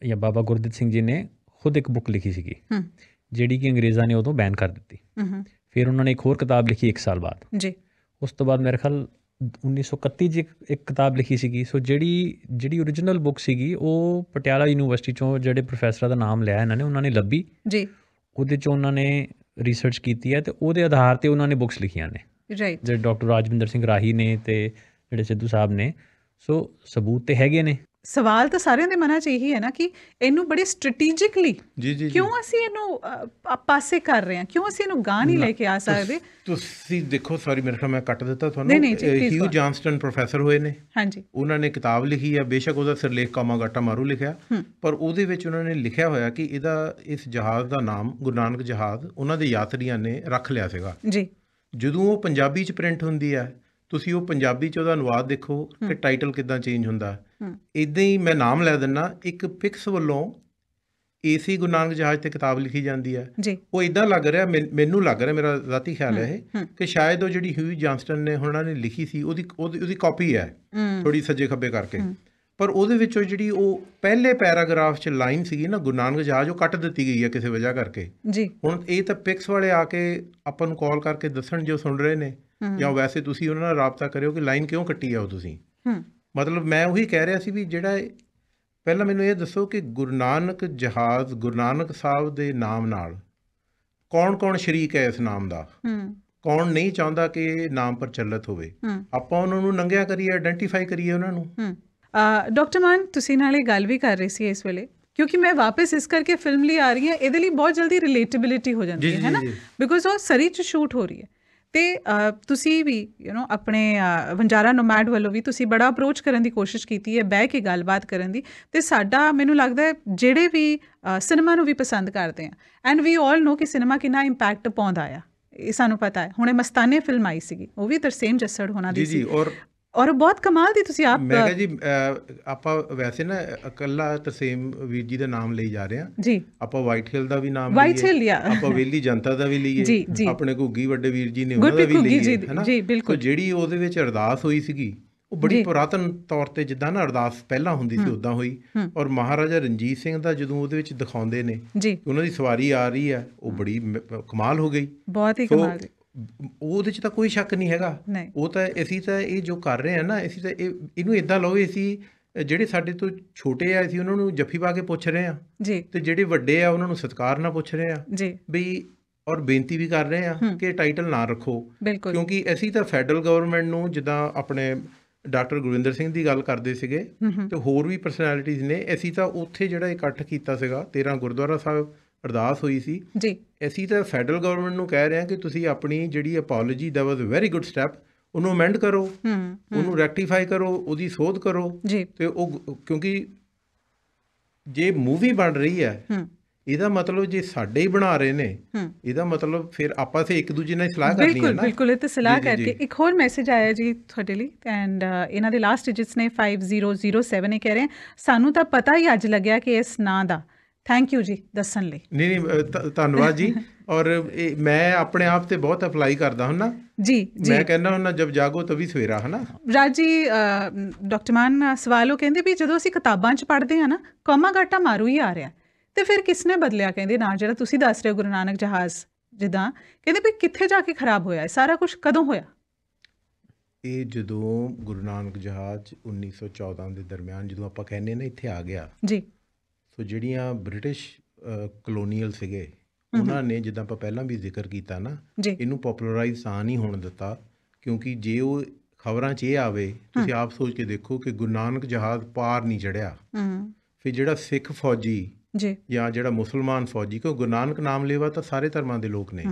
ਜਾਂ ਬਾਬਾ ਗੁਰਦਿੱਤ ਸਿੰਘ ਜੀ ਨੇ ਖੁਦ ਇੱਕ ਬੁੱਕ ਲਿਖੀ ਸੀਗੀ ਹੂੰ ਜਿਹੜੀ ਕਿ ਅੰਗਰੇਜ਼ਾਂ ਨੇ ਉਦੋਂ ਬੈਨ ਕਰ ਦਿੱਤੀ ਫਿਰ ਉਹਨਾਂ ਨੇ ਇੱਕ ਹੋਰ ਕਿਤਾਬ ਲਿਖੀ 1 ਸਾਲ ਬਾਅਦ ਜੀ ਉਸ ਤੋਂ ਬਾਅਦ ਮੇਰੇ ਖਿਆਲ 1931 ਜੀ ਇੱਕ ਕਿਤਾਬ ਲਿਖੀ ਸੀਗੀ ਸੋ ਜਿਹੜੀ ਜਿਹੜੀ origignal ਬੁੱਕ ਸੀਗੀ ਉਹ ਪਟਿਆਲਾ ਯੂਨੀਵਰਸਿਟੀ ਚੋਂ ਜਿਹੜੇ ਪ੍ਰੋਫੈਸਰਾਂ ਦਾ ਨਾਮ ਲਿਆ ਇਹਨਾਂ ਨੇ ਉਹਨਾਂ ਨੇ ਲੱਭੀ ਜੀ ਉਹਦੇ ਚ ਉਹਨਾਂ ਨੇ ਰਿਸਰਚ ਕੀਤੀ ਹੈ ਤੇ ਉਹਦੇ ਆਧਾਰ ਤੇ ਉਹਨਾਂ ਨੇ ਬੁੱਕਸ ਲਿਖੀਆਂ ਨੇ ਰਾਈਟ ਜਿਹੜੇ ਡਾਕਟਰ ਰਾਜਵਿੰਦਰ ਸਿੰਘ ਰਾਹੀ ਨੇ ਤੇ ਜਿਹੜੇ ਸਿੱਧੂ ਸਾਹਿਬ ਨੇ ਸੋ ਸਬੂਤ ਤੇ ਹੈਗੇ ਨੇ ਸਵਾਲ ਤਾਂ ਸਾਰਿਆਂ ਦੇ ਮਨਾਂ 'ਚ ਇਹੀ ਹੈ ਨਾ ਕਿ ਇਹਨੂੰ ਬੜੇ ਸਟ੍ਰੈਟੇਜਿਕਲੀ ਕਿਉਂ ਅਸੀਂ ਇਹਨੂੰ ਪਾਸੇ ਕਰ ਰਹੇ ਹਾਂ ਕਿਉਂ ਅਸੀਂ ਇਹਨੂੰ ਗਾਂ ਨਹੀਂ ਲੈ ਕੇ ਆ ਸਕਦੇ ਤੁਸੀਂ ਦੇਖੋ ਸੌਰੀ ਮੇਰੇ ਖਿਆਲ ਮੈਂ ਕੱਟ ਦਿੱਤਾ ਤੁਹਾਨੂੰ ਹਿਊ ਜਾਨਸਟਨ ਪ੍ਰੋਫੈਸਰ ਹੋਏ ਨੇ ਹਾਂਜੀ ਉਹਨਾਂ ਨੇ ਕਿਤਾਬ ਲਿਖੀ ਆ ਬੇਸ਼ੱਕ ਉਹਦਾ ਸਿਰਲੇਖ ਕਾਮਾ ਗਾਟਾ ਮਾਰੂ ਲਿਖਿਆ ਪਰ ਉਹਦੇ ਵਿੱਚ ਉਹਨਾਂ ਨੇ ਲਿਖਿਆ ਹੋਇਆ ਕਿ ਇਹਦਾ ਇਸ ਜਹਾਜ਼ ਦਾ ਨਾਮ ਗੁਰੂ ਨਾਨਕ ਜਹਾਜ਼ ਉਹਨਾਂ ਦੇ ਯਾਤਰੀਆਂ ਨੇ ਰੱਖ ਲਿਆ ਸੀਗਾ ਜੀ ਜਦੋਂ ਉਹ ਪੰਜਾਬੀ 'ਚ ਪ੍ਰਿੰਟ ਹੁੰਦੀ ਆ ਤੁਸੀਂ ਉਹ ਪੰਜਾਬੀ 'ਚ ਉਹਦਾ ਅਨੁਵਾਦ ਦੇਖੋ ਕਿ ਟਾਈਟਲ ਕਿਦਾਂ ਚੇਂਜ ਹੁੰਦਾ ਹੈ ਇਦਾਂ ਹੀ ਮੈਂ ਨਾਮ ਲੈ ਦਿੰਨਾ ਇੱਕ ਫਿਕਸ ਵੱਲੋਂ ਏਸੀ ਗੁਰੂ ਜਹਾਜ਼ ਤੇ ਕਿਤਾਬ ਲਿਖੀ ਜਾਂਦੀ ਹੈ ਉਹ ਇਦਾਂ ਲੱਗ ਰਿਹਾ ਮੈਨੂੰ ਲੱਗ ਰਿਹਾ ਮੇਰਾ ਰਾਤੀ ਖਿਆਲ ਹੈ ਇਹ ਕਿ ਸ਼ਾਇਦ ਉਹ ਜਿਹੜੀ ਹਿਊ ਜਾਂਸਟਨ ਨੇ ਉਹਨਾਂ ਨੇ ਲਿਖੀ ਸੀ ਉਹਦੀ ਉਹਦੀ ਕਾਪੀ ਹੈ ਥੋੜੀ ਸੱਜੇ ਖੱਬੇ ਕਰਕੇ ਪਰ ਉਹਦੇ ਵਿੱਚੋਂ ਜਿਹੜੀ ਉਹ ਪਹਿਲੇ ਪੈਰਾਗ੍ਰਾਫ 'ਚ ਲਾਈਨ ਸੀਗੀ ਨਾ ਗੁਰੂ ਜਹਾਜ਼ ਉਹ ਕੱਟ ਦਿੱਤੀ ਗਈ ਹੈ ਕਿਸੇ ਵਜ੍ਹਾ ਕਰਕੇ ਜੀ ਹੁਣ ਇਹ ਤਾਂ ਪਿਕਸ ਵਾਲੇ ਆ ਕੇ ਆਪਾਂ ਨੂੰ ਕਾਲ ਕਰਕੇ ਦੱਸਣ ਜੋ ਸੁਣ ਰਹੇ ਨੇ ਜਾਂ ਵੈਸੇ ਤੁਸੀਂ ਉਹਨਾਂ ਨਾਲ ਰਾਬਤਾ ਕਰਿਓ ਕਿ ਲਾਈਨ ਕਿਉਂ ਕੱਟੀ ਆ ਉਹ ਤੁਸੀਂ ਮਤਲਬ ਮੈਂ ਉਹੀ ਕਹਿ ਰਿਹਾ ਸੀ ਵੀ ਜਿਹੜਾ ਪਹਿਲਾਂ ਮੈਨੂੰ ਇਹ ਦੱਸੋ ਕਿ ਗੁਰੂ ਨਾਨਕ ਜਹਾਜ਼ ਗੁਰੂ ਨਾਨਕ ਸਾਹਿਬ ਦੇ ਨਾਮ ਨਾਲ ਕੌਣ-ਕੌਣ ਸ਼ਰੀਕ ਹੈ ਇਸ ਨਾਮ ਦਾ ਹੂੰ ਕੌਣ ਨਹੀਂ ਚਾਹੁੰਦਾ ਕਿ ਇਹ ਨਾਮ ਪ੍ਰਚਲਿਤ ਹੋਵੇ ਆਪਾਂ ਉਹਨਾਂ ਨੂੰ ਨੰਗਿਆ ਕਰੀਏ ਆਇਡੈਂਟੀਫਾਈ ਕਰੀਏ ਉਹਨਾਂ ਨੂੰ ਹੂੰ ਡਾਕਟਰ ਮਾਨ ਤੁਸੀਂ ਨਾਲੇ ਗੱਲ ਵੀ ਕਰ ਰਹੇ ਸੀ ਇਸ ਵੇਲੇ ਕਿਉਂਕਿ ਮੈਂ ਵਾਪਸ ਇਸ ਕਰਕੇ ਫਿਲਮ ਲਈ ਆ ਰਹੀ ਹਾਂ ਇਹਦੇ ਲਈ ਬਹੁਤ ਜਲਦੀ ਰਿਲੇਟੇਬਿਲਿਟੀ ਹੋ ਜਾਂਦੀ ਹੈ ਹੈ ਨਾ ਬਿਕੋਜ਼ ਉਹ ਸਰੀ ਚ ਸ਼ੂਟ ਹੋ ਰਹੀ ਹੈ ਤੇ ਤੁਸੀਂ ਵੀ ਯੂ نو ਆਪਣੇ ਵੰਜਾਰਾ ਨੋਮੈਡ ਵੱਲੋਂ ਵੀ ਤੁਸੀਂ ਬੜਾ ਅਪਰੋਚ ਕਰਨ ਦੀ ਕੋਸ਼ਿਸ਼ ਕੀਤੀ ਹੈ ਬਹਿ ਕੇ ਗੱਲਬਾਤ ਕਰਨ ਦੀ ਤੇ ਸਾਡਾ ਮੈਨੂੰ ਲੱਗਦਾ ਹੈ ਜਿਹੜੇ ਵੀ ਸਿਨੇਮਾ ਨੂੰ ਵੀ ਪਸੰਦ ਕਰਦੇ ਆ ਐਂਡ ਵੀ ਆਲ نو ਕਿ ਸਿਨੇਮਾ ਕਿੰਨਾ ਇੰਪੈਕਟ ਪਾਉਂਦਾ ਆ ਇਹ ਸਾਨੂੰ ਪਤਾ ਹੈ ਹੁਣੇ ਮਸਤਾਨੇ ਫਿਲਮ ਆਈ ਸੀਗੀ ਉਹ ਵੀ ਸੇਮ ਜੱਸੜ ਹੋਣਾ ਦੀ ਸੀ ਜੀ ਜੀ ਔਰ ਔਰ ਬਹੁਤ ਕਮਾਲ ਦੀ ਤੁਸੀਂ ਆਪ ਮੈਂ ਕਹਾਂ ਜੀ ਆਪਾਂ ਵੈਸੇ ਨਾ ਇਕੱਲਾ ਤਸੀਮ ਵੀਰ ਜੀ ਦਾ ਨਾਮ ਲਈ ਜਾ ਰਹੇ ਆ ਜੀ ਆਪਾਂ ਵਾਈਟ ਹਿਲ ਦਾ ਵੀ ਨਾਮ ਵਾਈਟ ਆਪਾਂ ਵੇਲੀ ਜਨਤਾ ਦਾ ਵੀ ਲਈਏ ਆਪਣੇ ਘੁੱਗੀ ਵੱਡੇ ਵੀਰ ਜੀ ਨੇ ਉਹਨਾਂ ਦਾ ਵੀ ਲਈਏ ਹੈਨਾ ਜੀ ਬਿਲਕੁਲ ਜਿਹੜੀ ਉਹਦੇ ਵਿੱਚ ਅਰਦਾਸ ਹੋਈ ਸੀਗੀ ਉਹ ਬੜੀ ਪੁਰਾਤਨ ਤੌਰ ਤੇ ਜਿੱਦਾਂ ਨਾ ਅਰਦਾਸ ਪਹਿਲਾਂ ਹੁੰਦੀ ਸੀ ਉਦਾਂ ਹੋਈ ਔਰ ਮਹਾਰਾਜਾ ਰਣਜੀਤ ਸਿੰਘ ਦਾ ਜਦੋਂ ਉਹਦੇ ਵਿੱਚ ਦਿਖਾਉਂਦੇ ਨੇ ਉਹਨਾਂ ਦੀ ਸਵਾਰੀ ਆ ਰਹੀ ਹੈ ਉਹ ਬੜੀ ਕਮਾਲ ਹੋ ਗਈ ਬਹੁਤ ਹੀ ਕਮਾਲ ਉਹਦੇ 'ਚ ਤਾਂ ਕੋਈ ਸ਼ੱਕ ਨਹੀਂ ਹੈਗਾ ਉਹ ਤਾਂ ਅਸੀਂ ਤਾਂ ਇਹ ਜੋ ਕਰ ਰਹੇ ਆ ਨਾ ਅਸੀਂ ਤਾਂ ਇਹ ਇਹਨੂੰ ਇਦਾਂ ਲਓ ਅਸੀਂ ਜਿਹੜੇ ਸਾਡੇ ਤੋਂ ਛੋਟੇ ਆ ਅਸੀਂ ਉਹਨਾਂ ਨੂੰ ਜੱਫੀ ਪਾ ਕੇ ਪੁੱਛ ਰਹੇ ਆ ਜੀ ਤੇ ਜਿਹੜੇ ਵੱਡੇ ਆ ਉਹਨਾਂ ਨੂੰ ਸਤਿਕਾਰ ਨਾਲ ਪੁੱਛ ਰਹੇ ਆ ਜੀ ਵੀ ਔਰ ਬੇਨਤੀ ਵੀ ਕਰ ਰਹੇ ਆ ਕਿ ਟਾਈਟਲ ਨਾ ਰੱਖੋ ਕਿਉਂਕਿ ਅਸੀਂ ਤਾਂ ਫੈਡਰਲ ਗਵਰਨਮੈਂਟ ਨੂੰ ਜਿੱਦਾਂ ਆਪਣੇ ਡਾਕਟਰ ਗੁਰਿੰਦਰ ਸਿੰਘ ਦੀ ਗੱਲ ਕਰਦੇ ਸੀਗੇ ਤੇ ਹੋਰ ਵੀ ਪਰਸਨੈਲਿਟੀਆਂ ਨੇ ਅਸੀਂ ਤਾਂ ਉੱਥੇ ਜਿਹੜਾ ਇਕੱਠ ਕੀਤਾ ਸੀਗਾ 13 ਗੁਰਦੁਆਰਾ ਸਾਹਿਬ ਅਰਦਾਸ ਹੋਈ ਸੀ ਜੀ ਅਸੀਂ ਤਾਂ ਫੈਡਰਲ ਗਵਰਨਮੈਂਟ ਨੂੰ ਕਹਿ ਰਹੇ ਹਾਂ ਕਿ ਤੁਸੀਂ ਆਪਣੀ ਜਿਹੜੀ ਅਪੋਲੋਜੀ ਦਾ ਵਾਸ ਵੈਰੀ ਗੁੱਡ ਸਟੈਪ ਉਹਨੂੰ ਅਮੈਂਡ ਕਰੋ ਹੂੰ ਉਹਨੂੰ ਰੈਕਟੀਫਾਈ ਕਰੋ ਉਹਦੀ ਸੋਧ ਕਰੋ ਜੀ ਤੇ ਉਹ ਕਿਉਂਕਿ ਜੇ ਮੂਵੀ ਬਣ ਰਹੀ ਹੈ ਹੂੰ ਇਹਦਾ ਮਤਲਬ ਜੇ ਸਾਡੇ ਹੀ ਬਣਾ ਰਹੇ ਨੇ ਇਹਦਾ ਮਤਲਬ ਫਿਰ ਆਪਾਂ ਸੇ ਇੱਕ ਦੂਜੇ ਨਾਲ ਸਲਾਹ ਕਰਨੀ ਹੈ ਨਾ ਬਿਲਕੁਲ ਇਹ ਤੇ ਸਲਾਹ ਕਰਕੇ ਇੱਕ ਹੋਰ ਮੈਸੇਜ ਆਇਆ ਜੀ ਤੁਹਾਡੇ ਲਈ ਐਂਡ ਇਹਨਾਂ ਦੇ ਲਾਸਟ ਡਿਜਿਟਸ ਨੇ 5007 ਇਹ ਕਹਿ ਰਹੇ ਸਾਨੂੰ ਤਾਂ ਪਤਾ ਹੀ ਅੱਜ ਲੱਗਿਆ ਕਿ ਇਸ ਨਾਂ ਦਾ ਥੈਂਕ ਯੂ ਜੀ ਦੱਸਣ ਲਈ ਨਹੀਂ ਨਹੀਂ ਧੰਨਵਾਦ ਜੀ ਔਰ ਮੈਂ ਆਪਣੇ ਆਪ ਤੇ ਬਹੁਤ ਅਪਲਾਈ ਕਰਦਾ ਨਾ ਜੀ ਜੀ ਮੈਂ ਕਹਿੰਦਾ ਨਾ ਜਦ ਜਾਗੋ ਤਵੀ ਸਵੇਰਾ ਹਨਾ ਰਾਜੀ ਡਾਕਟਰ ਮਾਨ ਉਹ ਕਹਿੰਦੇ ਵੀ ਜਦੋਂ ਅਸੀਂ ਕਿਤਾਬਾਂ 'ਚ ਪੜ੍ਹਦੇ ਆ ਨਾ ਕੌਮਾ ਘਾਟਾ ਮਾਰੂ ਹੀ ਆ ਰਿਹਾ ਤੇ ਫਿਰ ਕਿਸ ਨੇ ਬਦਲਿਆ ਕਹਿੰਦੇ ਨਾ ਜਿਹੜਾ ਤੁਸੀਂ ਦੱਸ ਰਹੇ ਗੁਰੂ ਨਾਨਕ ਜਹਾਜ਼ ਜਿੱਦਾਂ ਕਹਿੰਦੇ ਵੀ ਕਿੱਥੇ ਜਾ ਕੇ ਖਰਾਬ ਹੋਇਆ ਇਹ ਸਾਰਾ ਕੁਝ ਕਦੋਂ ਹੋਇਆ ਇਹ ਜਦੋਂ ਗੁਰੂ ਨਾਨਕ ਜਹਾਜ਼ 1914 ਦੇ ਦਰਮਿਆਨ ਜਦੋਂ ਆਪਾਂ ਕਹਿੰਦੇ ਨਾ ਇੱਥੇ ਆ ਗਿਆ ਜੀ ਸੋ ਜਿਹੜੀਆਂ ਬ੍ਰਿਟਿਸ਼ ਕਲੋਨੀਅਲ ਸੀਗੇ ਉਹਨਾਂ ਨੇ ਜਿੱਦਾਂ ਆਪਾਂ ਪਹਿਲਾਂ ਵੀ ਜ਼ਿਕਰ ਕੀਤਾ ਨਾ ਇਹਨੂੰ ਪਪੂਲਰਾਈਜ਼ ਆ ਨਹੀਂ ਹੋਣ ਦਿੱਤਾ ਕਿਉਂਕਿ ਜੇ ਉਹ ਖਬਰਾਂ 'ਚ ਇਹ ਆਵੇ ਤੁਸੀਂ ਆਪ ਸੋਚ ਕੇ ਦੇਖੋ ਕਿ ਗੁਰੂ ਨਾਨਕ ਜਹਾਜ਼ ਪਾਰ ਨਹੀਂ ਚੜਿਆ ਫਿਰ ਜਿਹੜਾ ਸਿੱਖ ਫੌਜੀ ਜੀ ਜਾਂ ਜਿਹੜਾ ਮੁਸਲਮਾਨ ਫੌਜੀ ਕੋ ਗੁਰੂ ਨਾਨਕ ਨਾਮ ਲੇਵਾ ਤਾਂ ਸਾਰੇ ਧਰਮਾਂ ਦੇ ਲੋਕ ਨੇ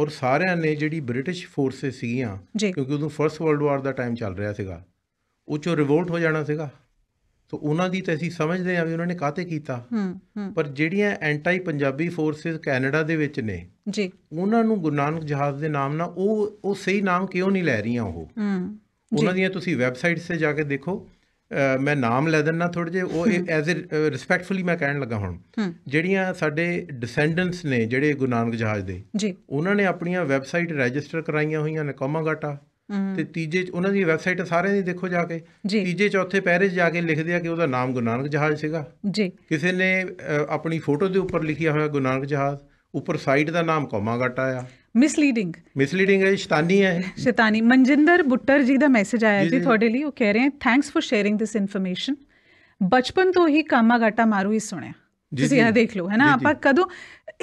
ਔਰ ਸਾਰਿਆਂ ਨੇ ਜਿਹੜੀ ਬ੍ਰਿਟਿਸ਼ ਫੋਰਸਸ ਸੀਗੀਆਂ ਕਿਉਂਕਿ ਉਦੋਂ ਫਰਸਟ ਵਰਲਡ ਵਾਰ ਦਾ ਟਾਈਮ ਚੱਲ ਰਿਹਾ ਸੀਗਾ ਉਹ ਚੋਂ ਰਿਵੋਲਟ ਹੋ ਜਾਣਾ ਸੀਗਾ ਸੋ ਉਹਨਾਂ ਦੀ ਤਾਂ ਅਸੀਂ ਸਮਝਦੇ ਆ ਵੀ ਉਹਨਾਂ ਨੇ ਕਾਤੇ ਕੀਤਾ ਪਰ ਜਿਹੜੀਆਂ ਐਂਟੀ ਪੰਜਾਬੀ ਫੋਰਸਸ ਕੈਨੇਡਾ ਦੇ ਵਿੱਚ ਨੇ ਜੀ ਉਹਨਾਂ ਨੂੰ ਗੁਰਨਾਨਕ ਜਹਾਜ਼ ਦੇ ਨਾਮ ਨਾਲ ਉਹ ਉਹ ਸਹੀ ਨਾਮ ਕਿਉਂ ਨਹੀਂ ਲੈ ਰਹੀਆਂ ਉਹ ਉਹਨਾਂ ਦੀਆਂ ਤੁਸੀਂ ਵੈਬਸਾਈਟਸ ਤੇ ਜਾ ਕੇ ਦੇਖੋ ਮੈਂ ਨਾਮ ਲੈ ਦਿੰਨਾ ਥੋੜੇ ਜੇ ਉਹ ਐਜ਼ ਅ ਰਿਸਪੈਕਟਫੁਲੀ ਮੈਂ ਕਹਿਣ ਲੱਗਾ ਹੁਣ ਜਿਹੜੀਆਂ ਸਾਡੇ ਡਿਸੈਂਡੈਂਟਸ ਨੇ ਜਿਹੜੇ ਗੁਰਨਾਨਕ ਜਹਾਜ਼ ਦੇ ਜੀ ਉਹਨਾਂ ਨੇ ਆਪਣੀਆਂ ਵੈਬਸਾਈਟ ਰਜਿਸਟਰ ਕਰਾਈਆਂ ਹੋਈਆਂ ਨੇ ਕਮਾਗਾਟਾ ਤੇ ਤੀਜੇ ਉਹਨਾਂ ਦੀ ਵੈਬਸਾਈਟ ਸਾਰਿਆਂ ਦੀ ਦੇਖੋ ਜਾ ਕੇ ਤੀਜੇ ਚੌਥੇ ਪੈਰੇ 'ਚ ਜਾ ਕੇ ਲਿਖਦੇ ਆ ਕਿ ਉਹਦਾ ਨਾਮ ਗੁਰੂ ਨਾਨਕ ਜਹਾਜ਼ ਸੀਗਾ ਜੀ ਕਿਸੇ ਨੇ ਆਪਣੀ ਫੋਟੋ ਦੇ ਉੱਪਰ ਲਿਖਿਆ ਹੋਇਆ ਗੁਰੂ ਨਾਨਕ ਜਹਾਜ਼ ਉੱਪਰ ਸਾਈਟ ਦਾ ਨਾਮ ਘਟਾ ਆ ਮਿਸਲੀਡਿੰਗ ਮਿਸਲੀਡਿੰਗ ਹੈ ਸ਼ੈਤਾਨੀ ਹੈ ਸ਼ੈਤਾਨੀ ਮਨਜਿੰਦਰ ਬੁੱਟਰ ਜੀ ਦਾ ਮੈਸੇਜ ਆਇਆ ਜੀ ਤੁਹਾਡੇ ਲਈ ਉਹ ਕਹਿ ਰਹੇ ਹਨ thanks for sharing this information ਬਚਪਨ ਤੋਂ ਹੀ ਕਾਮਾਗਾਟਾ ਮਾਰੂ ਹੀ ਸੁਣਿਆ ਤੁਸੀਂ ਇਹ ਦੇਖ ਲਓ ਹੈ ਨਾ ਆਪਾਂ ਕਦੋਂ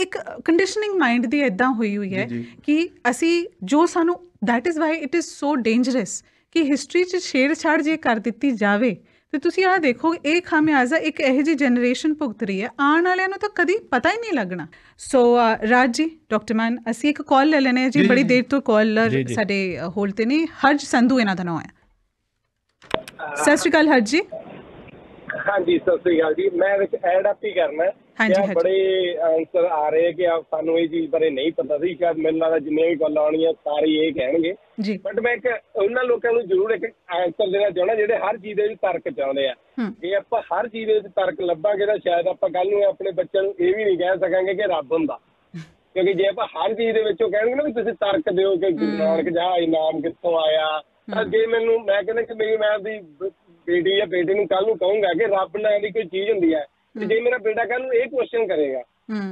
ਇੱਕ ਕੰਡੀਸ਼ਨਿੰਗ ਮਾਈਂਡ ਦੀ ਇਦਾਂ ਹੋਈ ਹੋਈ ਹੈ ਕਿ ਅਸੀਂ ਜੋ ਸਾਨੂੰ that is why it is so dangerous ਕਿ ਹਿਸਟਰੀ 'ਚ ਛੇੜਛਾੜ ਜੇ ਕਰ ਦਿੱਤੀ ਜਾਵੇ ਤੇ ਤੁਸੀਂ ਆਹ ਦੇਖੋ ਇਹ ਖਾਮਿਆਜ਼ਾ ਇੱਕ ਇਹੋ ਜੀ ਜਨਰੇਸ਼ਨ ਭੁਗਤ ਰਹੀ ਹੈ ਆਉਣ ਵਾਲਿਆਂ ਨੂੰ ਤਾਂ ਕਦੀ ਪਤਾ ਹੀ ਨਹੀਂ ਲੱਗਣਾ ਸੋ ਰਾਜ ਜੀ ਡਾਕਟਰ ਮਾਨ ਅਸੀਂ ਇੱਕ ਕਾਲ ਲੈ ਲੈਣੇ ਜੀ ਬੜੀ ਦੇਰ ਤੋਂ ਕਾਲਰ ਸਾਡੇ ਹੋਲ ਤੇ ਨਹੀਂ ਹਰਜ ਸੰਧੂ ਇਹਨਾਂ ਦਾ ਨਾਮ ਹੈ ਸਤਿ ਸ਼੍ਰੀ ਅਕਾਲ ਹਰਜ ਜੀ ਹਾਂਜੀ ਸਤਿ ਸ਼੍ਰੀ ਅਕਾਲ ਜੀ ਮੈਂ ਵਿੱਚ ਐਡ ਅਪ ਹੀ ਕਰਨਾ ਹਾਂਜੀ ਹਾਂਜੀ ਬੜੇ ਆਨਸਰ ਆ ਰਹੇ ਕਿ ਆਪ ਸਾਨੂੰ ਇਹ ਚੀਜ਼ ਬਾਰੇ ਨਹੀਂ ਪਤਾ ਸੀ ਸ਼ਾਇਦ ਮੇਰੇ ਨਾਲ ਜਿੰਨੇ ਵੀ ਆਉਣੀ ਆਉਣੀਆਂ ਸਾਰੇ ਇਹ ਕਹਿਣਗੇ ਬਟ ਮੈਂ ਇੱਕ ਉਹਨਾਂ ਲੋਕਾਂ ਨੂੰ ਜ਼ਰੂਰ ਇੱਕ ਆਨਸਰ ਦੇਣਾ ਚਾਹਣਾ ਜਿਹੜੇ ਹਰ ਚੀਜ਼ ਦੇ ਵਿੱਚ ਤਰਕ ਚਾਹੁੰਦੇ ਆ ਜੇ ਆਪਾਂ ਹਰ ਚੀਜ਼ ਦੇ ਵਿੱਚ ਤਰਕ ਲੱਭਾਂਗੇ ਤਾਂ ਸ਼ਾਇਦ ਆਪਾਂ ਕੱਲ ਨੂੰ ਆਪਣੇ ਬੱਚਿਆਂ ਨੂੰ ਇਹ ਵੀ ਨਹੀਂ ਕਹਿ ਸਕਾਂਗੇ ਕਿ ਰੱਬ ਹੁੰਦਾ ਕਿਉਂਕਿ ਜੇ ਆਪਾਂ ਹਰ ਚੀਜ਼ ਦੇ ਵਿੱਚੋਂ ਕਹਿਣਗੇ ਨਾ ਵੀ ਤੁਸੀਂ ਤਰਕ ਦਿਓ ਕਿ ਗੁਰੂ ਜਾ ਇਨਾਮ ਕਿੱਥੋਂ ਆਇਆ ਤਾਂ ਜੇ ਮੈਨੂੰ ਮੈਂ ਕਹਿੰਦਾ ਕਿ ਮੇਰੀ ਮੈਂ ਦੀ ਬੇਟੀ ਜਾਂ ਬੇਟੇ ਨੂੰ ਕੱਲ ਨੂੰ ਕਹੂੰਗਾ ਕਿ ਰੱਬ ਨਾਲ ਦੀ ਕੋਈ ਚੀਜ਼ ਹੁੰਦੀ ਹੈ ਤੇ ਜੇ ਮੇਰਾ ਬੇਟਾ ਕੱਲ ਨੂੰ ਇਹ ਕੁਐਸਚਨ ਕਰੇਗਾ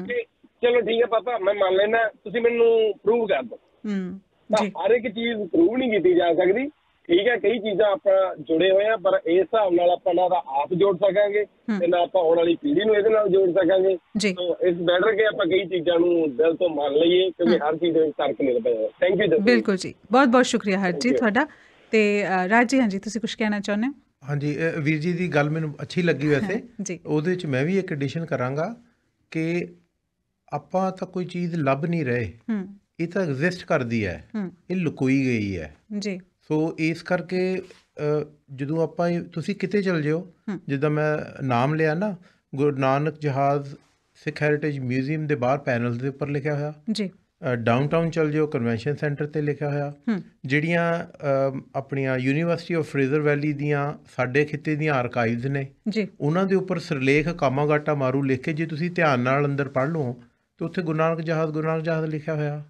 ਕਿ ਚਲੋ ਠੀਕ ਹੈ ਪਾਪਾ ਮੈਂ ਮੰਨ ਲੈਣਾ ਤੁਸੀਂ ਮੈਨੂੰ ਪ੍ਰੂਵ ਕਰ ਦਿਓ ਹੂੰ ਹਰ ਇੱਕ ਚੀਜ਼ ਪ੍ਰੂਵ ਨਹੀਂ ਕੀਤੀ ਜਾ ਸਕਦੀ ਠੀਕ ਹੈ ਕਈ ਚੀਜ਼ਾਂ ਆਪਾਂ ਜੁੜੇ ਹੋਏ ਆ ਪਰ ਇਸ ਹਿਸਾਬ ਨਾਲ ਆਪਾਂ ਦਾ ਆਪ ਜੋੜ ਸਕਾਂਗੇ ਤੇ ਨਾ ਆਪਾਂ ਆਉਣ ਵਾਲੀ ਪੀੜ੍ਹੀ ਨੂੰ ਇਹਦੇ ਨਾਲ ਜੋੜ ਸਕਾਂਗੇ ਸੋ ਇਸ ਬੈਟਰ ਕੇ ਆਪਾਂ ਕਈ ਚੀਜ਼ਾਂ ਨੂੰ ਦਿਲ ਤੋਂ ਮੰਨ ਲਈਏ ਕਿਉਂਕਿ ਹਰ ਚੀਜ਼ ਦੇ ਤਰਕ ਨਿਰਭਰ ਹੈ ਥੈਂਕ ਯੂ ਬਿਲਕੁਲ ਜੀ ਬਹੁਤ ਬਹੁਤ ਸ਼ੁਕਰੀਆ ਹਰਜੀਤ ਤੁਹਾਡਾ ਤੇ ਹਾਂ ਜੀ ਹਾਂਜੀ ਤੁਸੀਂ ਕੁਝ ਕਹਿਣਾ ਚਾਹੁੰਦੇ ਹੋ ਹਾਂਜੀ ਵੀਰ ਜੀ ਦੀ ਗੱਲ ਮੈਨੂੰ ਅੱਛੀ ਲੱਗੀ ਵੈਸੇ ਉਹਦੇ ਵਿੱਚ ਮੈਂ ਵੀ ਇੱਕ ਐਡੀਸ਼ਨ ਕਰਾਂਗਾ ਕਿ ਆਪਾਂ ਤਾਂ ਕੋਈ ਚੀਜ਼ ਲੱਭ ਨਹੀਂ ਰਹੇ ਹੂੰ ਇਹ ਤਾਂ ਐਗਜ਼ਿਸਟ ਕਰਦੀ ਹੈ ਇਹ ਲੁਕੋਈ ਗਈ ਹੈ ਜੀ ਸੋ ਇਸ ਕਰਕੇ ਜਦੋਂ ਆਪਾਂ ਤੁਸੀਂ ਕਿਤੇ ਚਲ ਜਿਓ ਜਿੱਦਾਂ ਮੈਂ ਨਾਮ ਲਿਆ ਨਾ ਗੁਰੂ ਨਾਨਕ ਜਹਾਜ਼ ਸਿੱਖ ਹੈਰੀਟੇਜ ਮਿਊਜ਼ੀਅਮ ਦੇ ਬਾਹਰ ਪੈਨਲਸ ਦੇ ਉੱਪਰ ਲਿਖਿਆ ਹੋਇਆ ਜੀ ਡਾਊਨਟਾਊਨ ਚਲ ਜਿਓ ਕਨਵੈਨਸ਼ਨ ਸੈਂਟਰ ਤੇ ਲਿਖਿਆ ਹੋਇਆ ਜਿਹੜੀਆਂ ਆਪਣੀਆਂ ਯੂਨੀਵਰਸਿਟੀ ਆਫ ਫਰੀਜ਼ਰ ਵੈਲੀ ਦੀਆਂ ਸਾਡੇ ਖਿੱਤੇ ਦੀਆਂ ਆਰਕਾਈਵਸ ਨੇ ਜੀ ਉਹਨਾਂ ਦੇ ਉੱਪਰ ਸਿਰਲੇਖ ਕਾਮਾਗਾਟਾ ਮਾਰੂ ਲਿਖ ਕੇ ਜੇ ਤੁਸੀਂ ਧਿਆਨ ਨਾਲ ਅੰਦਰ ਪੜ੍ਹ ਲਓ ਤਾਂ ਉੱਥੇ ਗੁਰਨਾਨਕ ਜਹਾਜ਼ ਗੁਰੂ ਜਹਾਜ਼ ਲਿਖਿਆ ਹੋਇਆ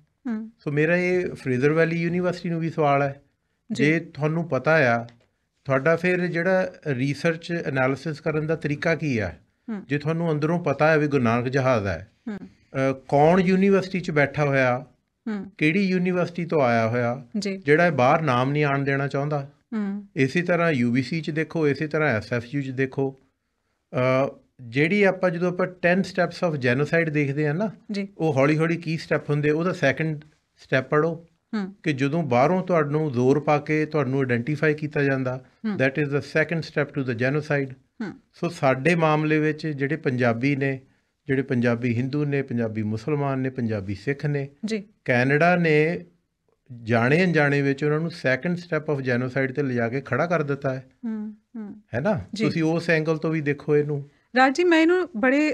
ਸੋ ਮੇਰਾ ਇਹ ਫਰੀਜ਼ਰ ਵੈਲੀ ਯੂਨੀਵਰਸਿਟੀ ਨੂੰ ਵੀ ਸਵਾਲ ਹੈ ਜੇ ਤੁਹਾਨੂੰ ਪਤਾ ਆ ਤੁਹਾਡਾ ਫਿਰ ਜਿਹੜਾ ਰਿਸਰਚ ਐਨਾਲਿਸਿਸ ਕਰਨ ਦਾ ਤਰੀਕਾ ਕੀ ਆ ਜੇ ਤੁਹਾਨੂੰ ਅੰਦਰੋਂ ਪਤਾ ਹੈ ਵੀ ਗੁਰਨਾਨਕ ਜਹਾਜ਼ ਹੈ ਕੌਣ ਯੂਨੀਵਰਸਿਟੀ 'ਚ ਬੈਠਾ ਹੋਇਆ ਕਿਹੜੀ ਯੂਨੀਵਰਸਿਟੀ ਤੋਂ ਆਇਆ ਹੋਇਆ ਜਿਹੜਾ ਬਾਹਰ ਨਾਮ ਨਹੀਂ ਆਣ ਦੇਣਾ ਚਾਹੁੰਦਾ ਇਸੇ ਤਰ੍ਹਾਂ ਯੂਬੀਸੀ 'ਚ ਦੇਖੋ ਇਸੇ ਤਰ੍ਹਾਂ ਐਸਐਫਯੂ 'ਚ ਦੇਖੋ ਅ ਜਿਹੜੀ ਆਪਾਂ ਜਦੋਂ ਆਪਾਂ 10 ਸਟੈਪਸ ਆਫ ਜੈਨੋਸਾਈਡ ਦੇਖਦੇ ਆ ਨਾ ਉਹ ਹੌਲੀ ਹੌਲੀ ਕੀ ਸਟੈਪ ਹੁੰਦੇ ਉਹਦਾ ਸੈਕੰਡ ਸਟੈਪ ਪੜੋ ਕਿ ਜਦੋਂ ਬਾਹਰੋਂ ਤੁਹਾਨੂੰ ਜ਼ੋਰ ਪਾ ਕੇ ਤੁਹਾਨੂੰ ਆਇਡੈਂਟੀਫਾਈ ਕੀਤਾ ਜਾਂਦਾ that is the second step to the genocide so ਸਾਡੇ ਮਾਮਲੇ ਵਿੱਚ ਜਿਹੜੇ ਪੰਜਾਬੀ ਨੇ ਜਿਹੜੇ ਪੰਜਾਬੀ ਹਿੰਦੂ ਨੇ ਪੰਜਾਬੀ ਮੁਸਲਮਾਨ ਨੇ ਪੰਜਾਬੀ ਸਿੱਖ ਨੇ ਜੀ ਕੈਨੇਡਾ ਨੇ ਜਾਣੇ ਅਣਜਾਣੇ ਵਿੱਚ ਉਹਨਾਂ ਨੂੰ ਸੈਕੰਡ ਸਟੈਪ ਆਫ ਜੈਨੋਸਾਈਡ ਤੇ ਲਿਜਾ ਕੇ ਖੜਾ ਕਰ ਦਿੱਤਾ ਹੈ ਹੂੰ ਹੂੰ ਹੈ ਨਾ ਤੁਸੀਂ ਉਸ ਐਂਗਲ ਤੋਂ ਵੀ ਦੇਖੋ ਇਹਨੂੰ ਰਾਜੀ ਮੈਂ ਇਹਨੂੰ ਬੜੇ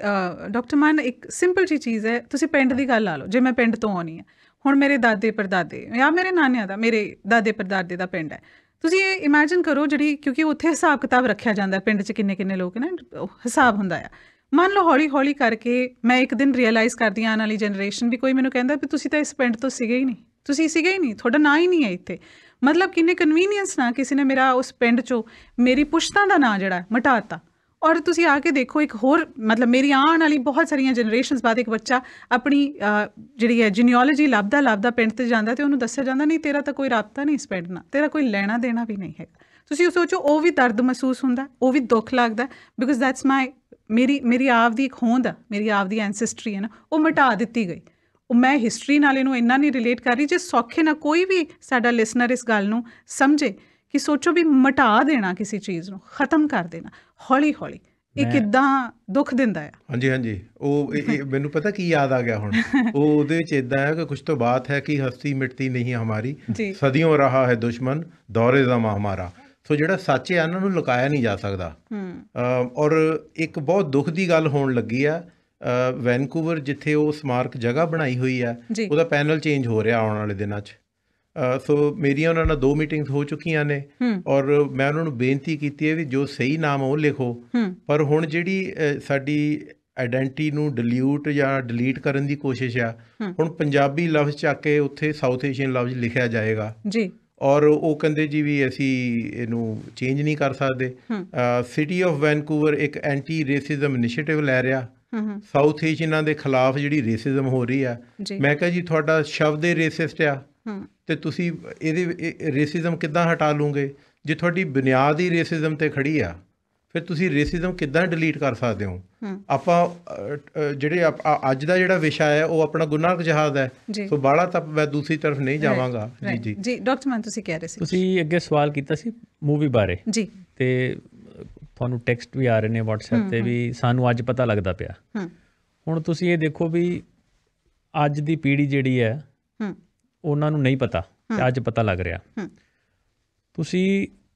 ਡਾਕਟਰ ਮਾਨ ਇੱਕ ਸਿੰਪਲ ਜੀ ਚੀਜ਼ ਹੈ ਤੁਸੀਂ ਪਿੰਡ ਦੀ ਗੱਲ ਲਾ ਲਓ ਜੇ ਮੈਂ ਪਿੰਡ ਤੋਂ ਆਉਣੀ ਹੈ ਹੁਣ ਮੇਰੇ ਦਾਦੇ ਪਰਦਾਦੇ ਜਾਂ ਮੇਰੇ ਨਾਨਿਆਂ ਦਾ ਮੇਰੇ ਦਾਦੇ ਪਰਦਾਦੇ ਦਾ ਪਿੰਡ ਹੈ ਤੁਸੀਂ ਇਹ ਇਮੇਜਿਨ ਕਰੋ ਜਿਹੜੀ ਕਿਉਂਕਿ ਉੱਥੇ ਹਿਸਾਬ ਕਿਤਾਬ ਰੱਖਿਆ ਜਾਂਦਾ ਪਿੰਡ 'ਚ ਕਿੰਨੇ ਕਿੰਨੇ ਲੋਕ ਨੇ ਹਿਸਾਬ ਹੁੰਦਾ ਆ ਮੰਨ ਲਓ ਹੌਲੀ ਹੌਲੀ ਕਰਕੇ ਮੈਂ ਇੱਕ ਦਿਨ ਰਿਅਲਾਈਜ਼ ਕਰਦੀ ਆਣ ਵਾਲੀ ਜਨਰੇਸ਼ਨ ਵੀ ਕੋਈ ਮੈਨੂੰ ਕਹਿੰਦਾ ਵੀ ਤੁਸੀਂ ਤਾਂ ਇਸ ਪਿੰਡ ਤੋਂ ਸੀਗੇ ਹੀ ਨਹੀਂ ਤੁਸੀਂ ਸੀਗੇ ਹੀ ਨਹੀਂ ਤੁਹਾਡਾ ਨਾਂ ਹੀ ਨਹੀਂ ਹੈ ਇੱਥੇ ਮਤਲਬ ਕਿੰਨੇ ਕਨਵੀਨੀਅੰਸ ਨਾਲ ਕਿਸੇ ਨੇ ਮੇਰਾ ਉਸ ਪਿੰਡ ਚੋਂ ਮੇਰੀ ਪੁਸ਼ਤਾਂ ਦਾ ਨਾਂ ਜਿਹੜਾ ਮਟਾਤਾ ਔਰ ਤੁਸੀਂ ਆ ਕੇ ਦੇਖੋ ਇੱਕ ਹੋਰ ਮਤਲਬ ਮੇਰੀ ਆਣ ਵਾਲੀ ਬਹੁਤ ਸਾਰੀਆਂ ਜਨਰੇਸ਼ਨਸ ਬਾਅਦ ਇੱਕ ਬੱਚਾ ਆਪਣੀ ਜਿਹੜੀ ਹੈ ਜੀਨੀਓਲੋਜੀ ਲੱਭਦਾ ਲੱਭਦਾ ਪਿੰਡ ਤੇ ਜਾਂਦਾ ਤੇ ਉਹਨੂੰ ਦੱਸਿਆ ਜਾਂਦਾ ਨਹੀਂ ਤੇਰਾ ਤਾਂ ਕੋਈ ਰਾਬਤਾ ਨਹੀਂ ਇਸ ਪਿੰਡ ਨਾਲ ਤੇਰਾ ਕੋਈ ਲੈਣਾ ਦੇਣਾ ਵੀ ਨਹੀਂ ਹੈ ਤੁਸੀਂ ਸੋਚੋ ਉਹ ਵੀ ਦਰਦ ਮਹਿਸੂਸ ਹੁੰਦਾ ਉਹ ਵੀ ਦੁੱਖ ਲੱਗਦਾ ਬਿਕੋਜ਼ ਦੈਟਸ ਮਾਈ ਮੇਰੀ ਮੇਰੀ ਆਪ ਦੀ ਇੱਕ ਹੋਂਦ ਆ ਮੇਰੀ ਆਪ ਦੀ ਐਂਸੈਸਟਰੀ ਹੈ ਨਾ ਉਹ ਮਿਟਾ ਦਿੱਤੀ ਗਈ ਉਹ ਮੈਂ ਹਿਸਟਰੀ ਨਾਲ ਇਹਨੂੰ ਇੰਨਾ ਨਹੀਂ ਰਿਲੇਟ ਕਰ ਰਹੀ ਜੇ ਸੌਖੇ ਨਾ ਕੋਈ ਵੀ ਸਾਡਾ ਲਿਸਨਰ ਇਸ ਗੱਲ ਨੂੰ ਸਮਝੇ ਕਿ ਸੋਚੋ ਵੀ ਮਟਾ ਦੇਣਾ ਕਿਸੇ ਚੀਜ਼ ਨੂੰ ਖਤਮ ਕਰ ਦੇਣਾ ਹੌਲੀ ਹੌਲੀ ਇਹ ਕਿਦਾਂ ਦੁੱਖ ਦਿੰਦਾ ਹੈ ਹਾਂਜੀ ਹਾਂਜੀ ਉਹ ਮੈਨੂੰ ਪਤਾ ਕੀ ਯਾਦ ਆ ਗਿਆ ਹੁਣ ਉਹ ਉਹਦੇ ਵਿੱਚ ਇਦਾਂ ਹੈ ਕਿ ਕੁਝ ਤੋਂ ਬਾਤ ਹੈ ਕਿ ਹਸਤੀ ਮਿਟਤੀ ਨਹੀਂ ਹਮਾਰੀ ਸਦੀਆਂ ਰਹਾ ਹੈ ਦੁਸ਼ਮਨ ਦੌਰੇ ਦਾ ਮਾ ਹਮਾਰਾ ਸੋ ਜਿਹੜਾ ਸੱਚ ਹੈ ਉਹਨਾਂ ਨੂੰ ਲੁਕਾਇਆ ਨਹੀਂ ਜਾ ਸਕਦਾ ਔਰ ਇੱਕ ਬਹੁਤ ਦੁੱਖ ਦੀ ਗੱਲ ਹੋਣ ਲੱਗੀ ਆ ਵੈਨਕੂਵਰ ਜਿੱਥੇ ਉਹ ਸਮਾਰਕ ਜਗ੍ਹਾ ਬਣਾਈ ਹੋਈ ਆ ਉਹਦਾ ਪੈਨਲ ਚੇਂਜ ਹੋ ਰਿਹਾ ਆਉਣ ਵਾਲੇ ਦਿਨਾਂ 'ਚ ਸੋ ਮੇਰੀਆਂ ਉਹਨਾਂ ਨਾਲ ਦੋ ਮੀਟਿੰਗਸ ਹੋ ਚੁੱਕੀਆਂ ਨੇ ਔਰ ਮੈਂ ਉਹਨਾਂ ਨੂੰ ਬੇਨਤੀ ਕੀਤੀ ਹੈ ਵੀ ਜੋ ਸਹੀ ਨਾਮ ਉਹ ਲਿਖੋ ਪਰ ਹੁਣ ਜਿਹੜੀ ਸਾਡੀ ਆਇਡੈਂਟੀ ਨੂੰ ਡਿਲੀਟ ਜਾਂ ਡਿਲੀਟ ਕਰਨ ਦੀ ਕੋਸ਼ਿਸ਼ ਆ ਹੁਣ ਪੰਜਾਬੀ ਲਫ਼ਜ਼ ਚੱਕ ਕੇ ਉੱਥੇ ਸਾਊਥ ਏਸ਼ੀਅਨ ਲਫ਼ਜ਼ ਲਿਖਿਆ ਜਾਏਗਾ ਜੀ ਔਰ ਉਹ ਕਹਿੰਦੇ ਜੀ ਵੀ ਅਸੀਂ ਇਹਨੂੰ ਚੇਂਜ ਨਹੀਂ ਕਰ ਸਕਦੇ ਸਿਟੀ ਆਫ ਵੈਨਕੂਵਰ ਇੱਕ ਐਂਟੀ ਰੇਸਿਜ਼ਮ ਇਨੀਸ਼ੀਏਟਿਵ ਲੈ ਰਿਹਾ ਸਾਊਥ ਇਹਨਾਂ ਦੇ ਖਿਲਾਫ ਜਿਹੜੀ ਰੇਸਿਜ਼ਮ ਹੋ ਰਹੀ ਆ ਮੈਂ ਕਹਾਂ ਜੀ ਤੁਹਾਡਾ ਸ਼ਬਦ ਹੀ ਰੇਸਿਸਟ ਆ ਤੇ ਤੁਸੀਂ ਇਹਦੇ ਰੇਸਿਜ਼ਮ ਕਿੱਦਾਂ ਹਟਾ ਲੂਗੇ ਜੇ ਤੁਹਾਡੀ ਬੁਨਿਆਦ ਹੀ ਰੇਸਿਜ਼ਮ ਤੇ ਖੜੀ ਆ ਫਿਰ ਤੁਸੀਂ ਰੇਸਿਜ਼ਮ ਕਿੱਦਾਂ ਡਿਲੀਟ ਕਰ ਸਕਦੇ ਹੋ ਆਪਾਂ ਜਿਹੜੇ ਅੱਜ ਦਾ ਜਿਹੜਾ ਵਿਸ਼ਾ ਹੈ ਉਹ ਆਪਣਾ ਗੁਨਾਹ ਜਹਾਜ਼ ਹੈ ਸੋ ਬਾਹਲਾ ਤਾਂ ਮੈਂ ਦੂਸਰੀ ਤਰਫ ਨਹੀਂ ਜਾਵਾਂਗਾ ਜੀ ਜੀ ਜੀ ਡਾਕਟਰ ਮਨ ਤੁਸੀਂ ਕਹਿ ਰਹੇ ਸੀ ਤੁਸੀਂ ਅੱਗੇ ਸਵਾਲ ਕੀਤਾ ਸੀ ਮੂਵੀ ਬਾਰੇ ਜੀ ਤੇ ਤੁਹਾਨੂੰ ਟੈਕਸਟ ਵੀ ਆ ਰਹੇ ਨੇ WhatsApp ਤੇ ਵੀ ਸਾਨੂੰ ਅੱਜ ਪਤਾ ਲੱਗਦਾ ਪਿਆ ਹੁਣ ਤੁਸੀਂ ਇਹ ਦੇਖੋ ਵੀ ਅੱਜ ਦੀ ਪੀੜ੍ਹੀ ਜਿਹੜੀ ਹੈ ਉਹਨਾਂ ਨੂੰ ਨਹੀਂ ਪਤਾ ਤੇ ਅੱਜ ਪਤਾ ਲੱਗ ਰਿਹਾ ਤੁਸੀਂ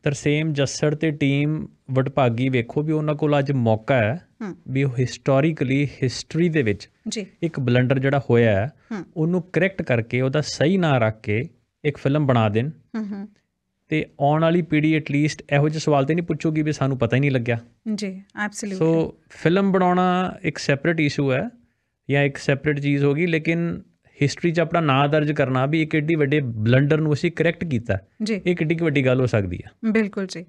ਤਰਸੇਮ ਜੱਸੜ ਤੇ ਟੀਮ ਵਡਭਾਗੀ ਵੇਖੋ ਵੀ ਉਹਨਾਂ ਕੋਲ ਅੱਜ ਮੌਕਾ ਹੈ ਵੀ ਉਹ ਹਿਸਟੋਰੀਕਲੀ ਹਿਸਟਰੀ ਦੇ ਵਿੱਚ ਜੀ ਇੱਕ ਬਲੰਡਰ ਜਿਹੜਾ ਹੋਇਆ ਹੈ ਉਹਨੂੰ ਕਰੈਕਟ ਕਰਕੇ ਉਹਦਾ ਸਹੀ ਨਾਂ ਰੱਖ ਕੇ ਇੱਕ ਫਿਲਮ ਬਣਾ ਦੇਣ ਤੇ ਆਉਣ ਵਾਲੀ ਪੀੜ੍ਹੀ ਐਟਲੀਸਟ ਇਹੋ ਜਿਹੇ ਸਵਾਲ ਤੇ ਨਹੀਂ ਪੁੱਛੂਗੀ ਵੀ ਸਾਨੂੰ ਪਤਾ ਹੀ ਨਹੀਂ ਲੱਗਿਆ ਜੀ ਐਬਸੋਲੂਟਲੀ ਸੋ ਫਿਲਮ ਬਣਾਉਣਾ ਇੱਕ ਸੈਪਰੇਟ ਇਸ਼ੂ ਹੈ ਜਾਂ ਇੱਕ ਸੈਪਰੇਟ ਚੀਜ਼ ਹੋਗੀ ਲੇਕਿਨ ਹਿਸਟਰੀ 'ਚ ਆਪਣਾ ਨਾਮ ਦਰਜ ਕਰਨਾ ਵੀ ਇੱਕ ਏਡੀ ਵੱਡੇ ਬਲੰਡਰ ਨੂੰ ਅਸੀਂ ਕਰੈਕਟ ਕੀਤਾ ਇਹ ਕਿੱਡੀ ਵੱਡੀ ਗੱਲ ਹੋ ਸਕਦੀ ਆ ਬਿਲਕੁਲ ਜੀ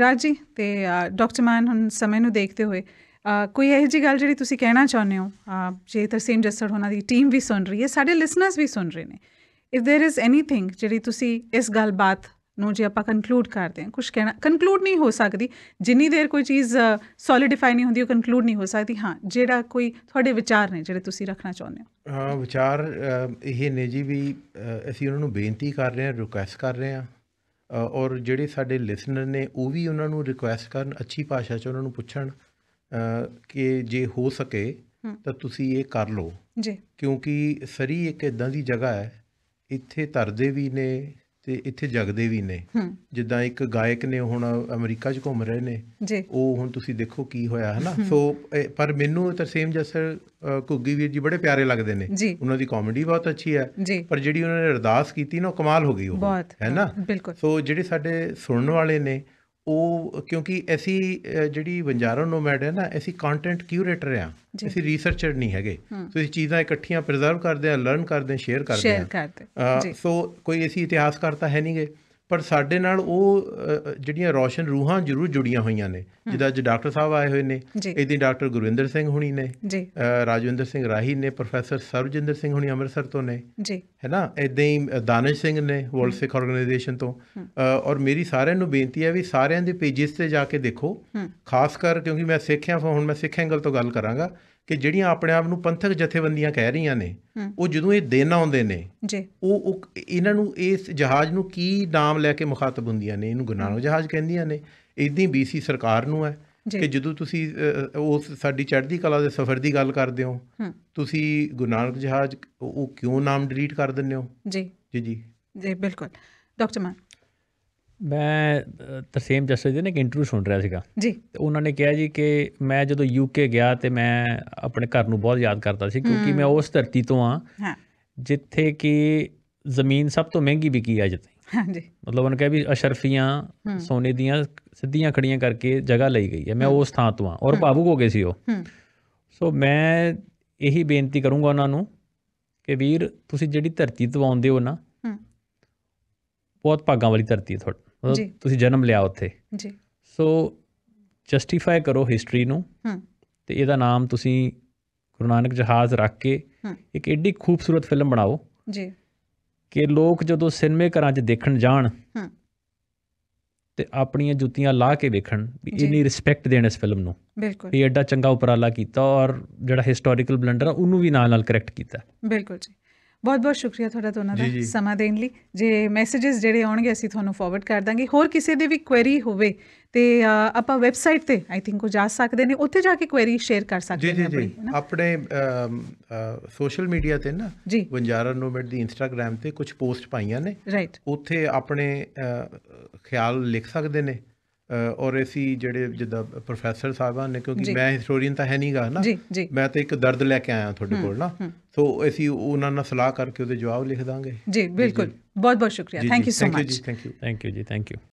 ਰਾਜ ਜੀ ਤੇ ਡਾਕਟਰ ਮਾਨ ਹੁਣ ਸਮੇਂ ਨੂੰ ਦੇਖਦੇ ਹੋਏ ਕੋਈ ਇਹ ਜੀ ਗੱਲ ਜਿਹੜੀ ਤੁਸੀਂ ਕਹਿਣਾ ਚਾਹੁੰਦੇ ਹੋ ਜੇ ਤਰਸੀਮ ਜੱਸੜ ਹੋਣਾ ਦੀ ਟੀਮ ਵੀ ਸੁਣ ਰਹੀ ਹੈ ਸਾਡੇ ਲਿਸਨਰਸ ਵੀ ਸੁਣ ਰਹੇ ਨੇ ਇਫ देयर इज ਐਨੀਥਿੰਗ ਜਿਹੜੀ ਤੁਸੀਂ ਇਸ ਗੱਲਬਾਤ ਨੂੰ ਜੇ ਆਪਾਂ ਕਨਕਲੂਡ ਕਰਦੇ ਹਾਂ ਕੁਝ ਕਹਿਣਾ ਕਨਕਲੂਡ ਨਹੀਂ ਹੋ ਸਕਦੀ ਜਿੰਨੀ ਦੇਰ ਕੋਈ ਚੀਜ਼ ਸੋਲਿਡਿਫਾਈ ਨਹੀਂ ਹੁੰਦੀ ਉਹ ਕਨਕਲੂਡ ਨਹੀਂ ਹੋ ਸਕਦੀ ਹਾਂ ਜਿਹੜਾ ਕੋਈ ਤੁਹਾਡੇ ਵਿਚਾਰ ਨੇ ਜਿਹੜੇ ਤੁਸੀਂ ਰੱਖਣਾ ਚਾਹੁੰਦੇ ਹੋ ਹਾਂ ਵਿਚਾਰ ਇਹ ਨੇ ਜੀ ਵੀ ਅਸੀਂ ਉਹਨਾਂ ਨੂੰ ਬੇਨਤੀ ਕਰ ਰਹੇ ਹਾਂ ਰਿਕੁਐਸਟ ਕਰ ਰਹੇ ਹਾਂ ਔਰ ਜਿਹੜੇ ਸਾਡੇ ਲਿਸਨਰ ਨੇ ਉਹ ਵੀ ਉਹਨਾਂ ਨੂੰ ਰਿਕੁਐਸਟ ਕਰਨ ਅੱਛੀ ਭਾਸ਼ਾ 'ਚ ਉਹਨਾਂ ਨੂੰ ਪੁੱਛਣ ਕਿ ਜੇ ਹੋ ਸਕੇ ਤਾਂ ਤੁਸੀਂ ਇਹ ਕਰ ਲਓ ਜੀ ਕਿਉਂਕਿ ਸਰੀ ਇੱਕ ਇਦਾਂ ਦੀ ਜਗ੍ਹਾ ਹੈ ਇੱਥੇ ਤਰਦੇ ਵੀ ਨੇ ਤੇ ਇੱਥੇ ਜਗਦੇ ਵੀ ਨੇ ਜਿੱਦਾਂ ਇੱਕ ਗਾਇਕ ਨੇ ਹੁਣ ਅਮਰੀਕਾ 'ਚ ਘੁੰਮ ਰਹੇ ਨੇ ਉਹ ਹੁਣ ਤੁਸੀਂ ਦੇਖੋ ਕੀ ਹੋਇਆ ਹੈ ਨਾ ਸੋ ਪਰ ਮੈਨੂੰ ਤਰਸੇਮ ਜਸਰ ਕੁੱਗੀ ਵੀਰ ਜੀ ਬੜੇ ਪਿਆਰੇ ਲੱਗਦੇ ਨੇ ਉਹਨਾਂ ਦੀ ਕਾਮੇਡੀ ਬਹੁਤ ਅੱਛੀ ਹੈ ਪਰ ਜਿਹੜੀ ਉਹਨਾਂ ਨੇ ਅਰਦਾਸ ਕੀਤੀ ਨਾ ਕਮਾਲ ਹੋ ਗਈ ਉਹ ਹੈ ਨਾ ਸੋ ਜਿਹੜੇ ਸਾਡੇ ਸੁਣਨ ਵਾਲੇ ਨੇ ਉਹ ਕਿਉਂਕਿ ਅਸੀਂ ਜਿਹੜੀ ਵੰਜਾਰਾ ਨੋਮੈਡ ਹੈ ਨਾ ਅਸੀਂ ਕੰਟੈਂਟ ਕਿਊਰੇਟਰ ਆ ਅਸੀਂ ਰਿਸਰਚਰ ਨਹੀਂ ਹੈਗੇ ਸੋ ਅਸੀਂ ਚੀਜ਼ਾਂ ਇਕੱਠੀਆਂ ਪ੍ਰੀਜ਼ਰਵ ਕਰਦੇ ਆ ਲਰਨ ਕਰਦੇ ਆ ਸ਼ੇਅਰ ਕਰਦੇ ਆ ਸੋ ਕੋਈ ਅਸੀਂ ਇਤਿਹਾਸਕਾਰ ਤਾਂ ਹੈ ਨਹੀਂਗੇ ਪਰ ਸਾਡੇ ਨਾਲ ਉਹ ਜਿਹੜੀਆਂ ਰੌਸ਼ਨ ਰੂਹਾਂ ਜ਼ਰੂਰ ਜੁੜੀਆਂ ਹੋਈਆਂ ਨੇ ਜਿਹਦਾ ਅੱਜ ਡਾਕਟਰ ਸਾਹਿਬ ਆਏ ਹੋਏ ਨੇ ਇਦਾਂ ਡਾਕਟਰ ਗੁਰਵਿੰਦਰ ਸਿੰਘ ਹੁਣੀ ਨੇ ਰਾਜਵਿੰਦਰ ਸਿੰਘ ਰਾਹੀ ਨੇ ਪ੍ਰੋਫੈਸਰ ਸਰਵਜਿੰਦਰ ਸਿੰਘ ਹੁਣੀ ਅੰਮ੍ਰਿਤਸਰ ਤੋਂ ਨੇ ਜੀ ਹੈਨਾ ਇਦਾਂ ਹੀ ਦਾਨਿਸ਼ ਸਿੰਘ ਨੇ ਵਰਲਡ ਸਿੱਖ ਆਰਗੇਨਾਈਜੇਸ਼ਨ ਤੋਂ ਔਰ ਮੇਰੀ ਸਾਰਿਆਂ ਨੂੰ ਬੇਨਤੀ ਹੈ ਵੀ ਸਾਰਿਆਂ ਦੇ ਪੇजेस ਤੇ ਜਾ ਕੇ ਦੇਖੋ ਖਾਸ ਕਰ ਕਿਉਂਕਿ ਮੈਂ ਸਿੱਖਿਆ ਹੁਣ ਮੈਂ ਸਿੱਖ ਐਂਗਲ ਤੋਂ ਗੱਲ ਕਰਾਂਗਾ ਕਿ ਜਿਹੜੀਆਂ ਆਪਣੇ ਆਪ ਨੂੰ ਪੰਥਕ ਜਥੇਬੰਦੀਆਂ ਕਹਿ ਰਹੀਆਂ ਨੇ ਉਹ ਜਦੋਂ ਇਹ ਦਿਨ ਆਉਂਦੇ ਨੇ ਜੀ ਉਹ ਇਹਨਾਂ ਨੂੰ ਇਸ ਜਹਾਜ਼ ਨੂੰ ਕੀ ਨਾਮ ਲੈ ਕੇ ਮੁਖਾਤਬ ਹੁੰਦੀਆਂ ਨੇ ਇਹਨੂੰ ਗੁਨਾਹੋ ਜਹਾਜ਼ ਕਹਿੰਦੀਆਂ ਨੇ ਇਦਾਂ ਬੀਸੀ ਸਰਕਾਰ ਨੂੰ ਹੈ ਕਿ ਜਦੋਂ ਤੁਸੀਂ ਉਸ ਸਾਡੀ ਚੜ੍ਹਦੀ ਕਲਾ ਦੇ ਸਫ਼ਰ ਦੀ ਗੱਲ ਕਰਦੇ ਹੋ ਤੁਸੀਂ ਗੁਨਾਹਕ ਜਹਾਜ਼ ਉਹ ਕਿਉਂ ਨਾਮ ਡਿਲੀਟ ਕਰ ਦਿੰਦੇ ਹੋ ਜੀ ਜੀ ਜੀ ਜੀ ਬਿਲਕੁਲ ਡਾਕਟਰ ਮਾਨ ਮੈਂ ਤਰਸੇਮ ਜਸਟ ਜੀ ਨੇ ਇੱਕ ਇੰਟਰਵਿਊ ਸੁਣ ਰਿਹਾ ਸੀਗਾ ਜੀ ਤੇ ਉਹਨਾਂ ਨੇ ਕਿਹਾ ਜੀ ਕਿ ਮੈਂ ਜਦੋਂ ਯੂਕੇ ਗਿਆ ਤੇ ਮੈਂ ਆਪਣੇ ਘਰ ਨੂੰ ਬਹੁਤ ਯਾਦ ਕਰਦਾ ਸੀ ਕਿਉਂਕਿ ਮੈਂ ਉਸ ਧਰਤੀ ਤੋਂ ਆ ਜਿੱਥੇ ਕਿ ਜ਼ਮੀਨ ਸਭ ਤੋਂ ਮਹਿੰਗੀ ਵਿਕੀ ਆ ਹਾਂ ਹਾਂਜੀ ਮਤਲਬ ਉਹਨਾਂ ਕਹੇ ਵੀ ਅਸ਼ਰਫੀਆਂ ਸੋਨੇ ਦੀਆਂ ਸਿੱਧੀਆਂ ਖੜੀਆਂ ਕਰਕੇ ਜਗ੍ਹਾ ਲਈ ਗਈ ਹੈ ਮੈਂ ਉਸ ਥਾਂ ਤੋਂ ਆ ਔਰ ਭਾਵੁਕ ਹੋ ਗਏ ਸੀ ਉਹ ਸੋ ਮੈਂ ਇਹੀ ਬੇਨਤੀ ਕਰੂੰਗਾ ਉਹਨਾਂ ਨੂੰ ਕਿ ਵੀਰ ਤੁਸੀਂ ਜਿਹੜੀ ਧਰਤੀ ਦਵਾਉਂਦੇ ਹੋ ਨਾ ਬਹੁਤ ਭਾਗਾਂ ਵਾਲੀ ਧਰਤੀ ਹੈ ਤੁਹਾਡੀ ਤੁਸੀਂ ਜਨਮ ਲਿਆ ਉੱਥੇ ਜੀ ਸੋ ਜਸਟੀਫਾਈ ਕਰੋ ਹਿਸਟਰੀ ਨੂੰ ਹਾਂ ਤੇ ਇਹਦਾ ਨਾਮ ਤੁਸੀਂ ਗੁਰੂ ਨਾਨਕ ਜਹਾਜ਼ ਰੱਖ ਕੇ ਇੱਕ ਏਡੀ ਖੂਬਸੂਰਤ ਫਿਲਮ ਬਣਾਓ ਜੀ ਕਿ ਲੋਕ ਜਦੋਂ ਸਿਨੇਮੇ ਘਰਾਂ 'ਚ ਦੇਖਣ ਜਾਣ ਹਾਂ ਤੇ ਆਪਣੀਆਂ ਜੁੱਤੀਆਂ ਲਾ ਕੇ ਵੇਖਣ ਵੀ ਇੰਨੀ ਰਿਸਪੈਕਟ ਦੇਣ ਇਸ ਫਿਲਮ ਨੂੰ ਬਿਲਕੁਲ ਵੀ ਐਡਾ ਚੰਗਾ ਉਪਰਾਲਾ ਕੀਤਾ ਔਰ ਜਿਹੜਾ ਹਿਸਟੋਰੀਕਲ ਬਲੰਡਰ ਆ ਉਹਨੂੰ ਵੀ ਨਾਲ ਨਾਲ ਕਰੈਕਟ ਕੀਤਾ ਬਿਲਕੁਲ ਜੀ ਬਹੁਤ-ਬਹੁਤ ਸ਼ੁਕਰੀਆ ਤੁਹਾਡਾ ਦੋਨਾਂ ਦਾ ਸਮਾਂ ਦੇਣ ਲਈ ਜੇ ਮੈਸੇजेस ਜਿਹੜੇ ਆਉਣਗੇ ਅਸੀਂ ਤੁਹਾਨੂੰ ਫਾਰਵਰਡ ਕਰ ਦਾਂਗੇ ਹੋਰ ਕਿਸੇ ਦੇ ਵੀ ਕੁਐਰੀ ਹੋਵੇ ਤੇ ਆਪਾਂ ਵੈਬਸਾਈਟ ਤੇ ਆਈ ਥਿੰਕ ਉਹ ਜਾ ਸਕਦੇ ਨੇ ਉੱਥੇ ਜਾ ਕੇ ਕੁਐਰੀ ਸ਼ੇਅਰ ਕਰ ਸਕਦੇ ਨੇ ਆਪਣੀ ਆਪਣੇ ਸੋਸ਼ਲ ਮੀਡੀਆ ਤੇ ਨਾ ਬੰਜਾਰਾ ਨੋਮੈਡ ਦੀ ਇੰਸਟਾਗ੍ਰam ਤੇ ਕੁਝ ਪੋਸਟ ਪਾਈਆਂ ਨੇ ਉੱਥੇ ਆਪਣੇ ਖਿਆਲ ਲਿਖ ਸਕਦੇ ਨੇ ਔਰ ਅਸੀਂ ਜਿਹੜੇ ਜਿੱਦਾਂ ਪ੍ਰੋਫੈਸਰ ਸਾਹਿਬਾਨ ਨੇ ਕਿਉਂਕਿ ਮੈਂ ਹਿਸਟੋਰੀਅਨ ਤਾਂ ਹੈ ਨਹੀਂਗਾ ਨਾ ਮੈਂ ਤਾਂ ਇੱਕ ਦਰਦ ਲੈ ਕੇ ਆਇਆ ਤੁਹਾਡੇ ਕੋਲ ਨਾ ਸੋ ਅਸੀਂ ਉਹਨਾਂ ਨਾਲ ਸਲਾਹ ਕਰਕੇ ਉਹਦੇ ਜਵਾਬ ਲਿਖ ਦਾਂਗੇ ਜੀ ਬਿਲਕੁਲ ਬਹੁਤ ਬਹੁਤ ਸ਼ੁਕਰੀਆ thank you so much thank you thank you ਜੀ ਥੈਂਕ ਯੂ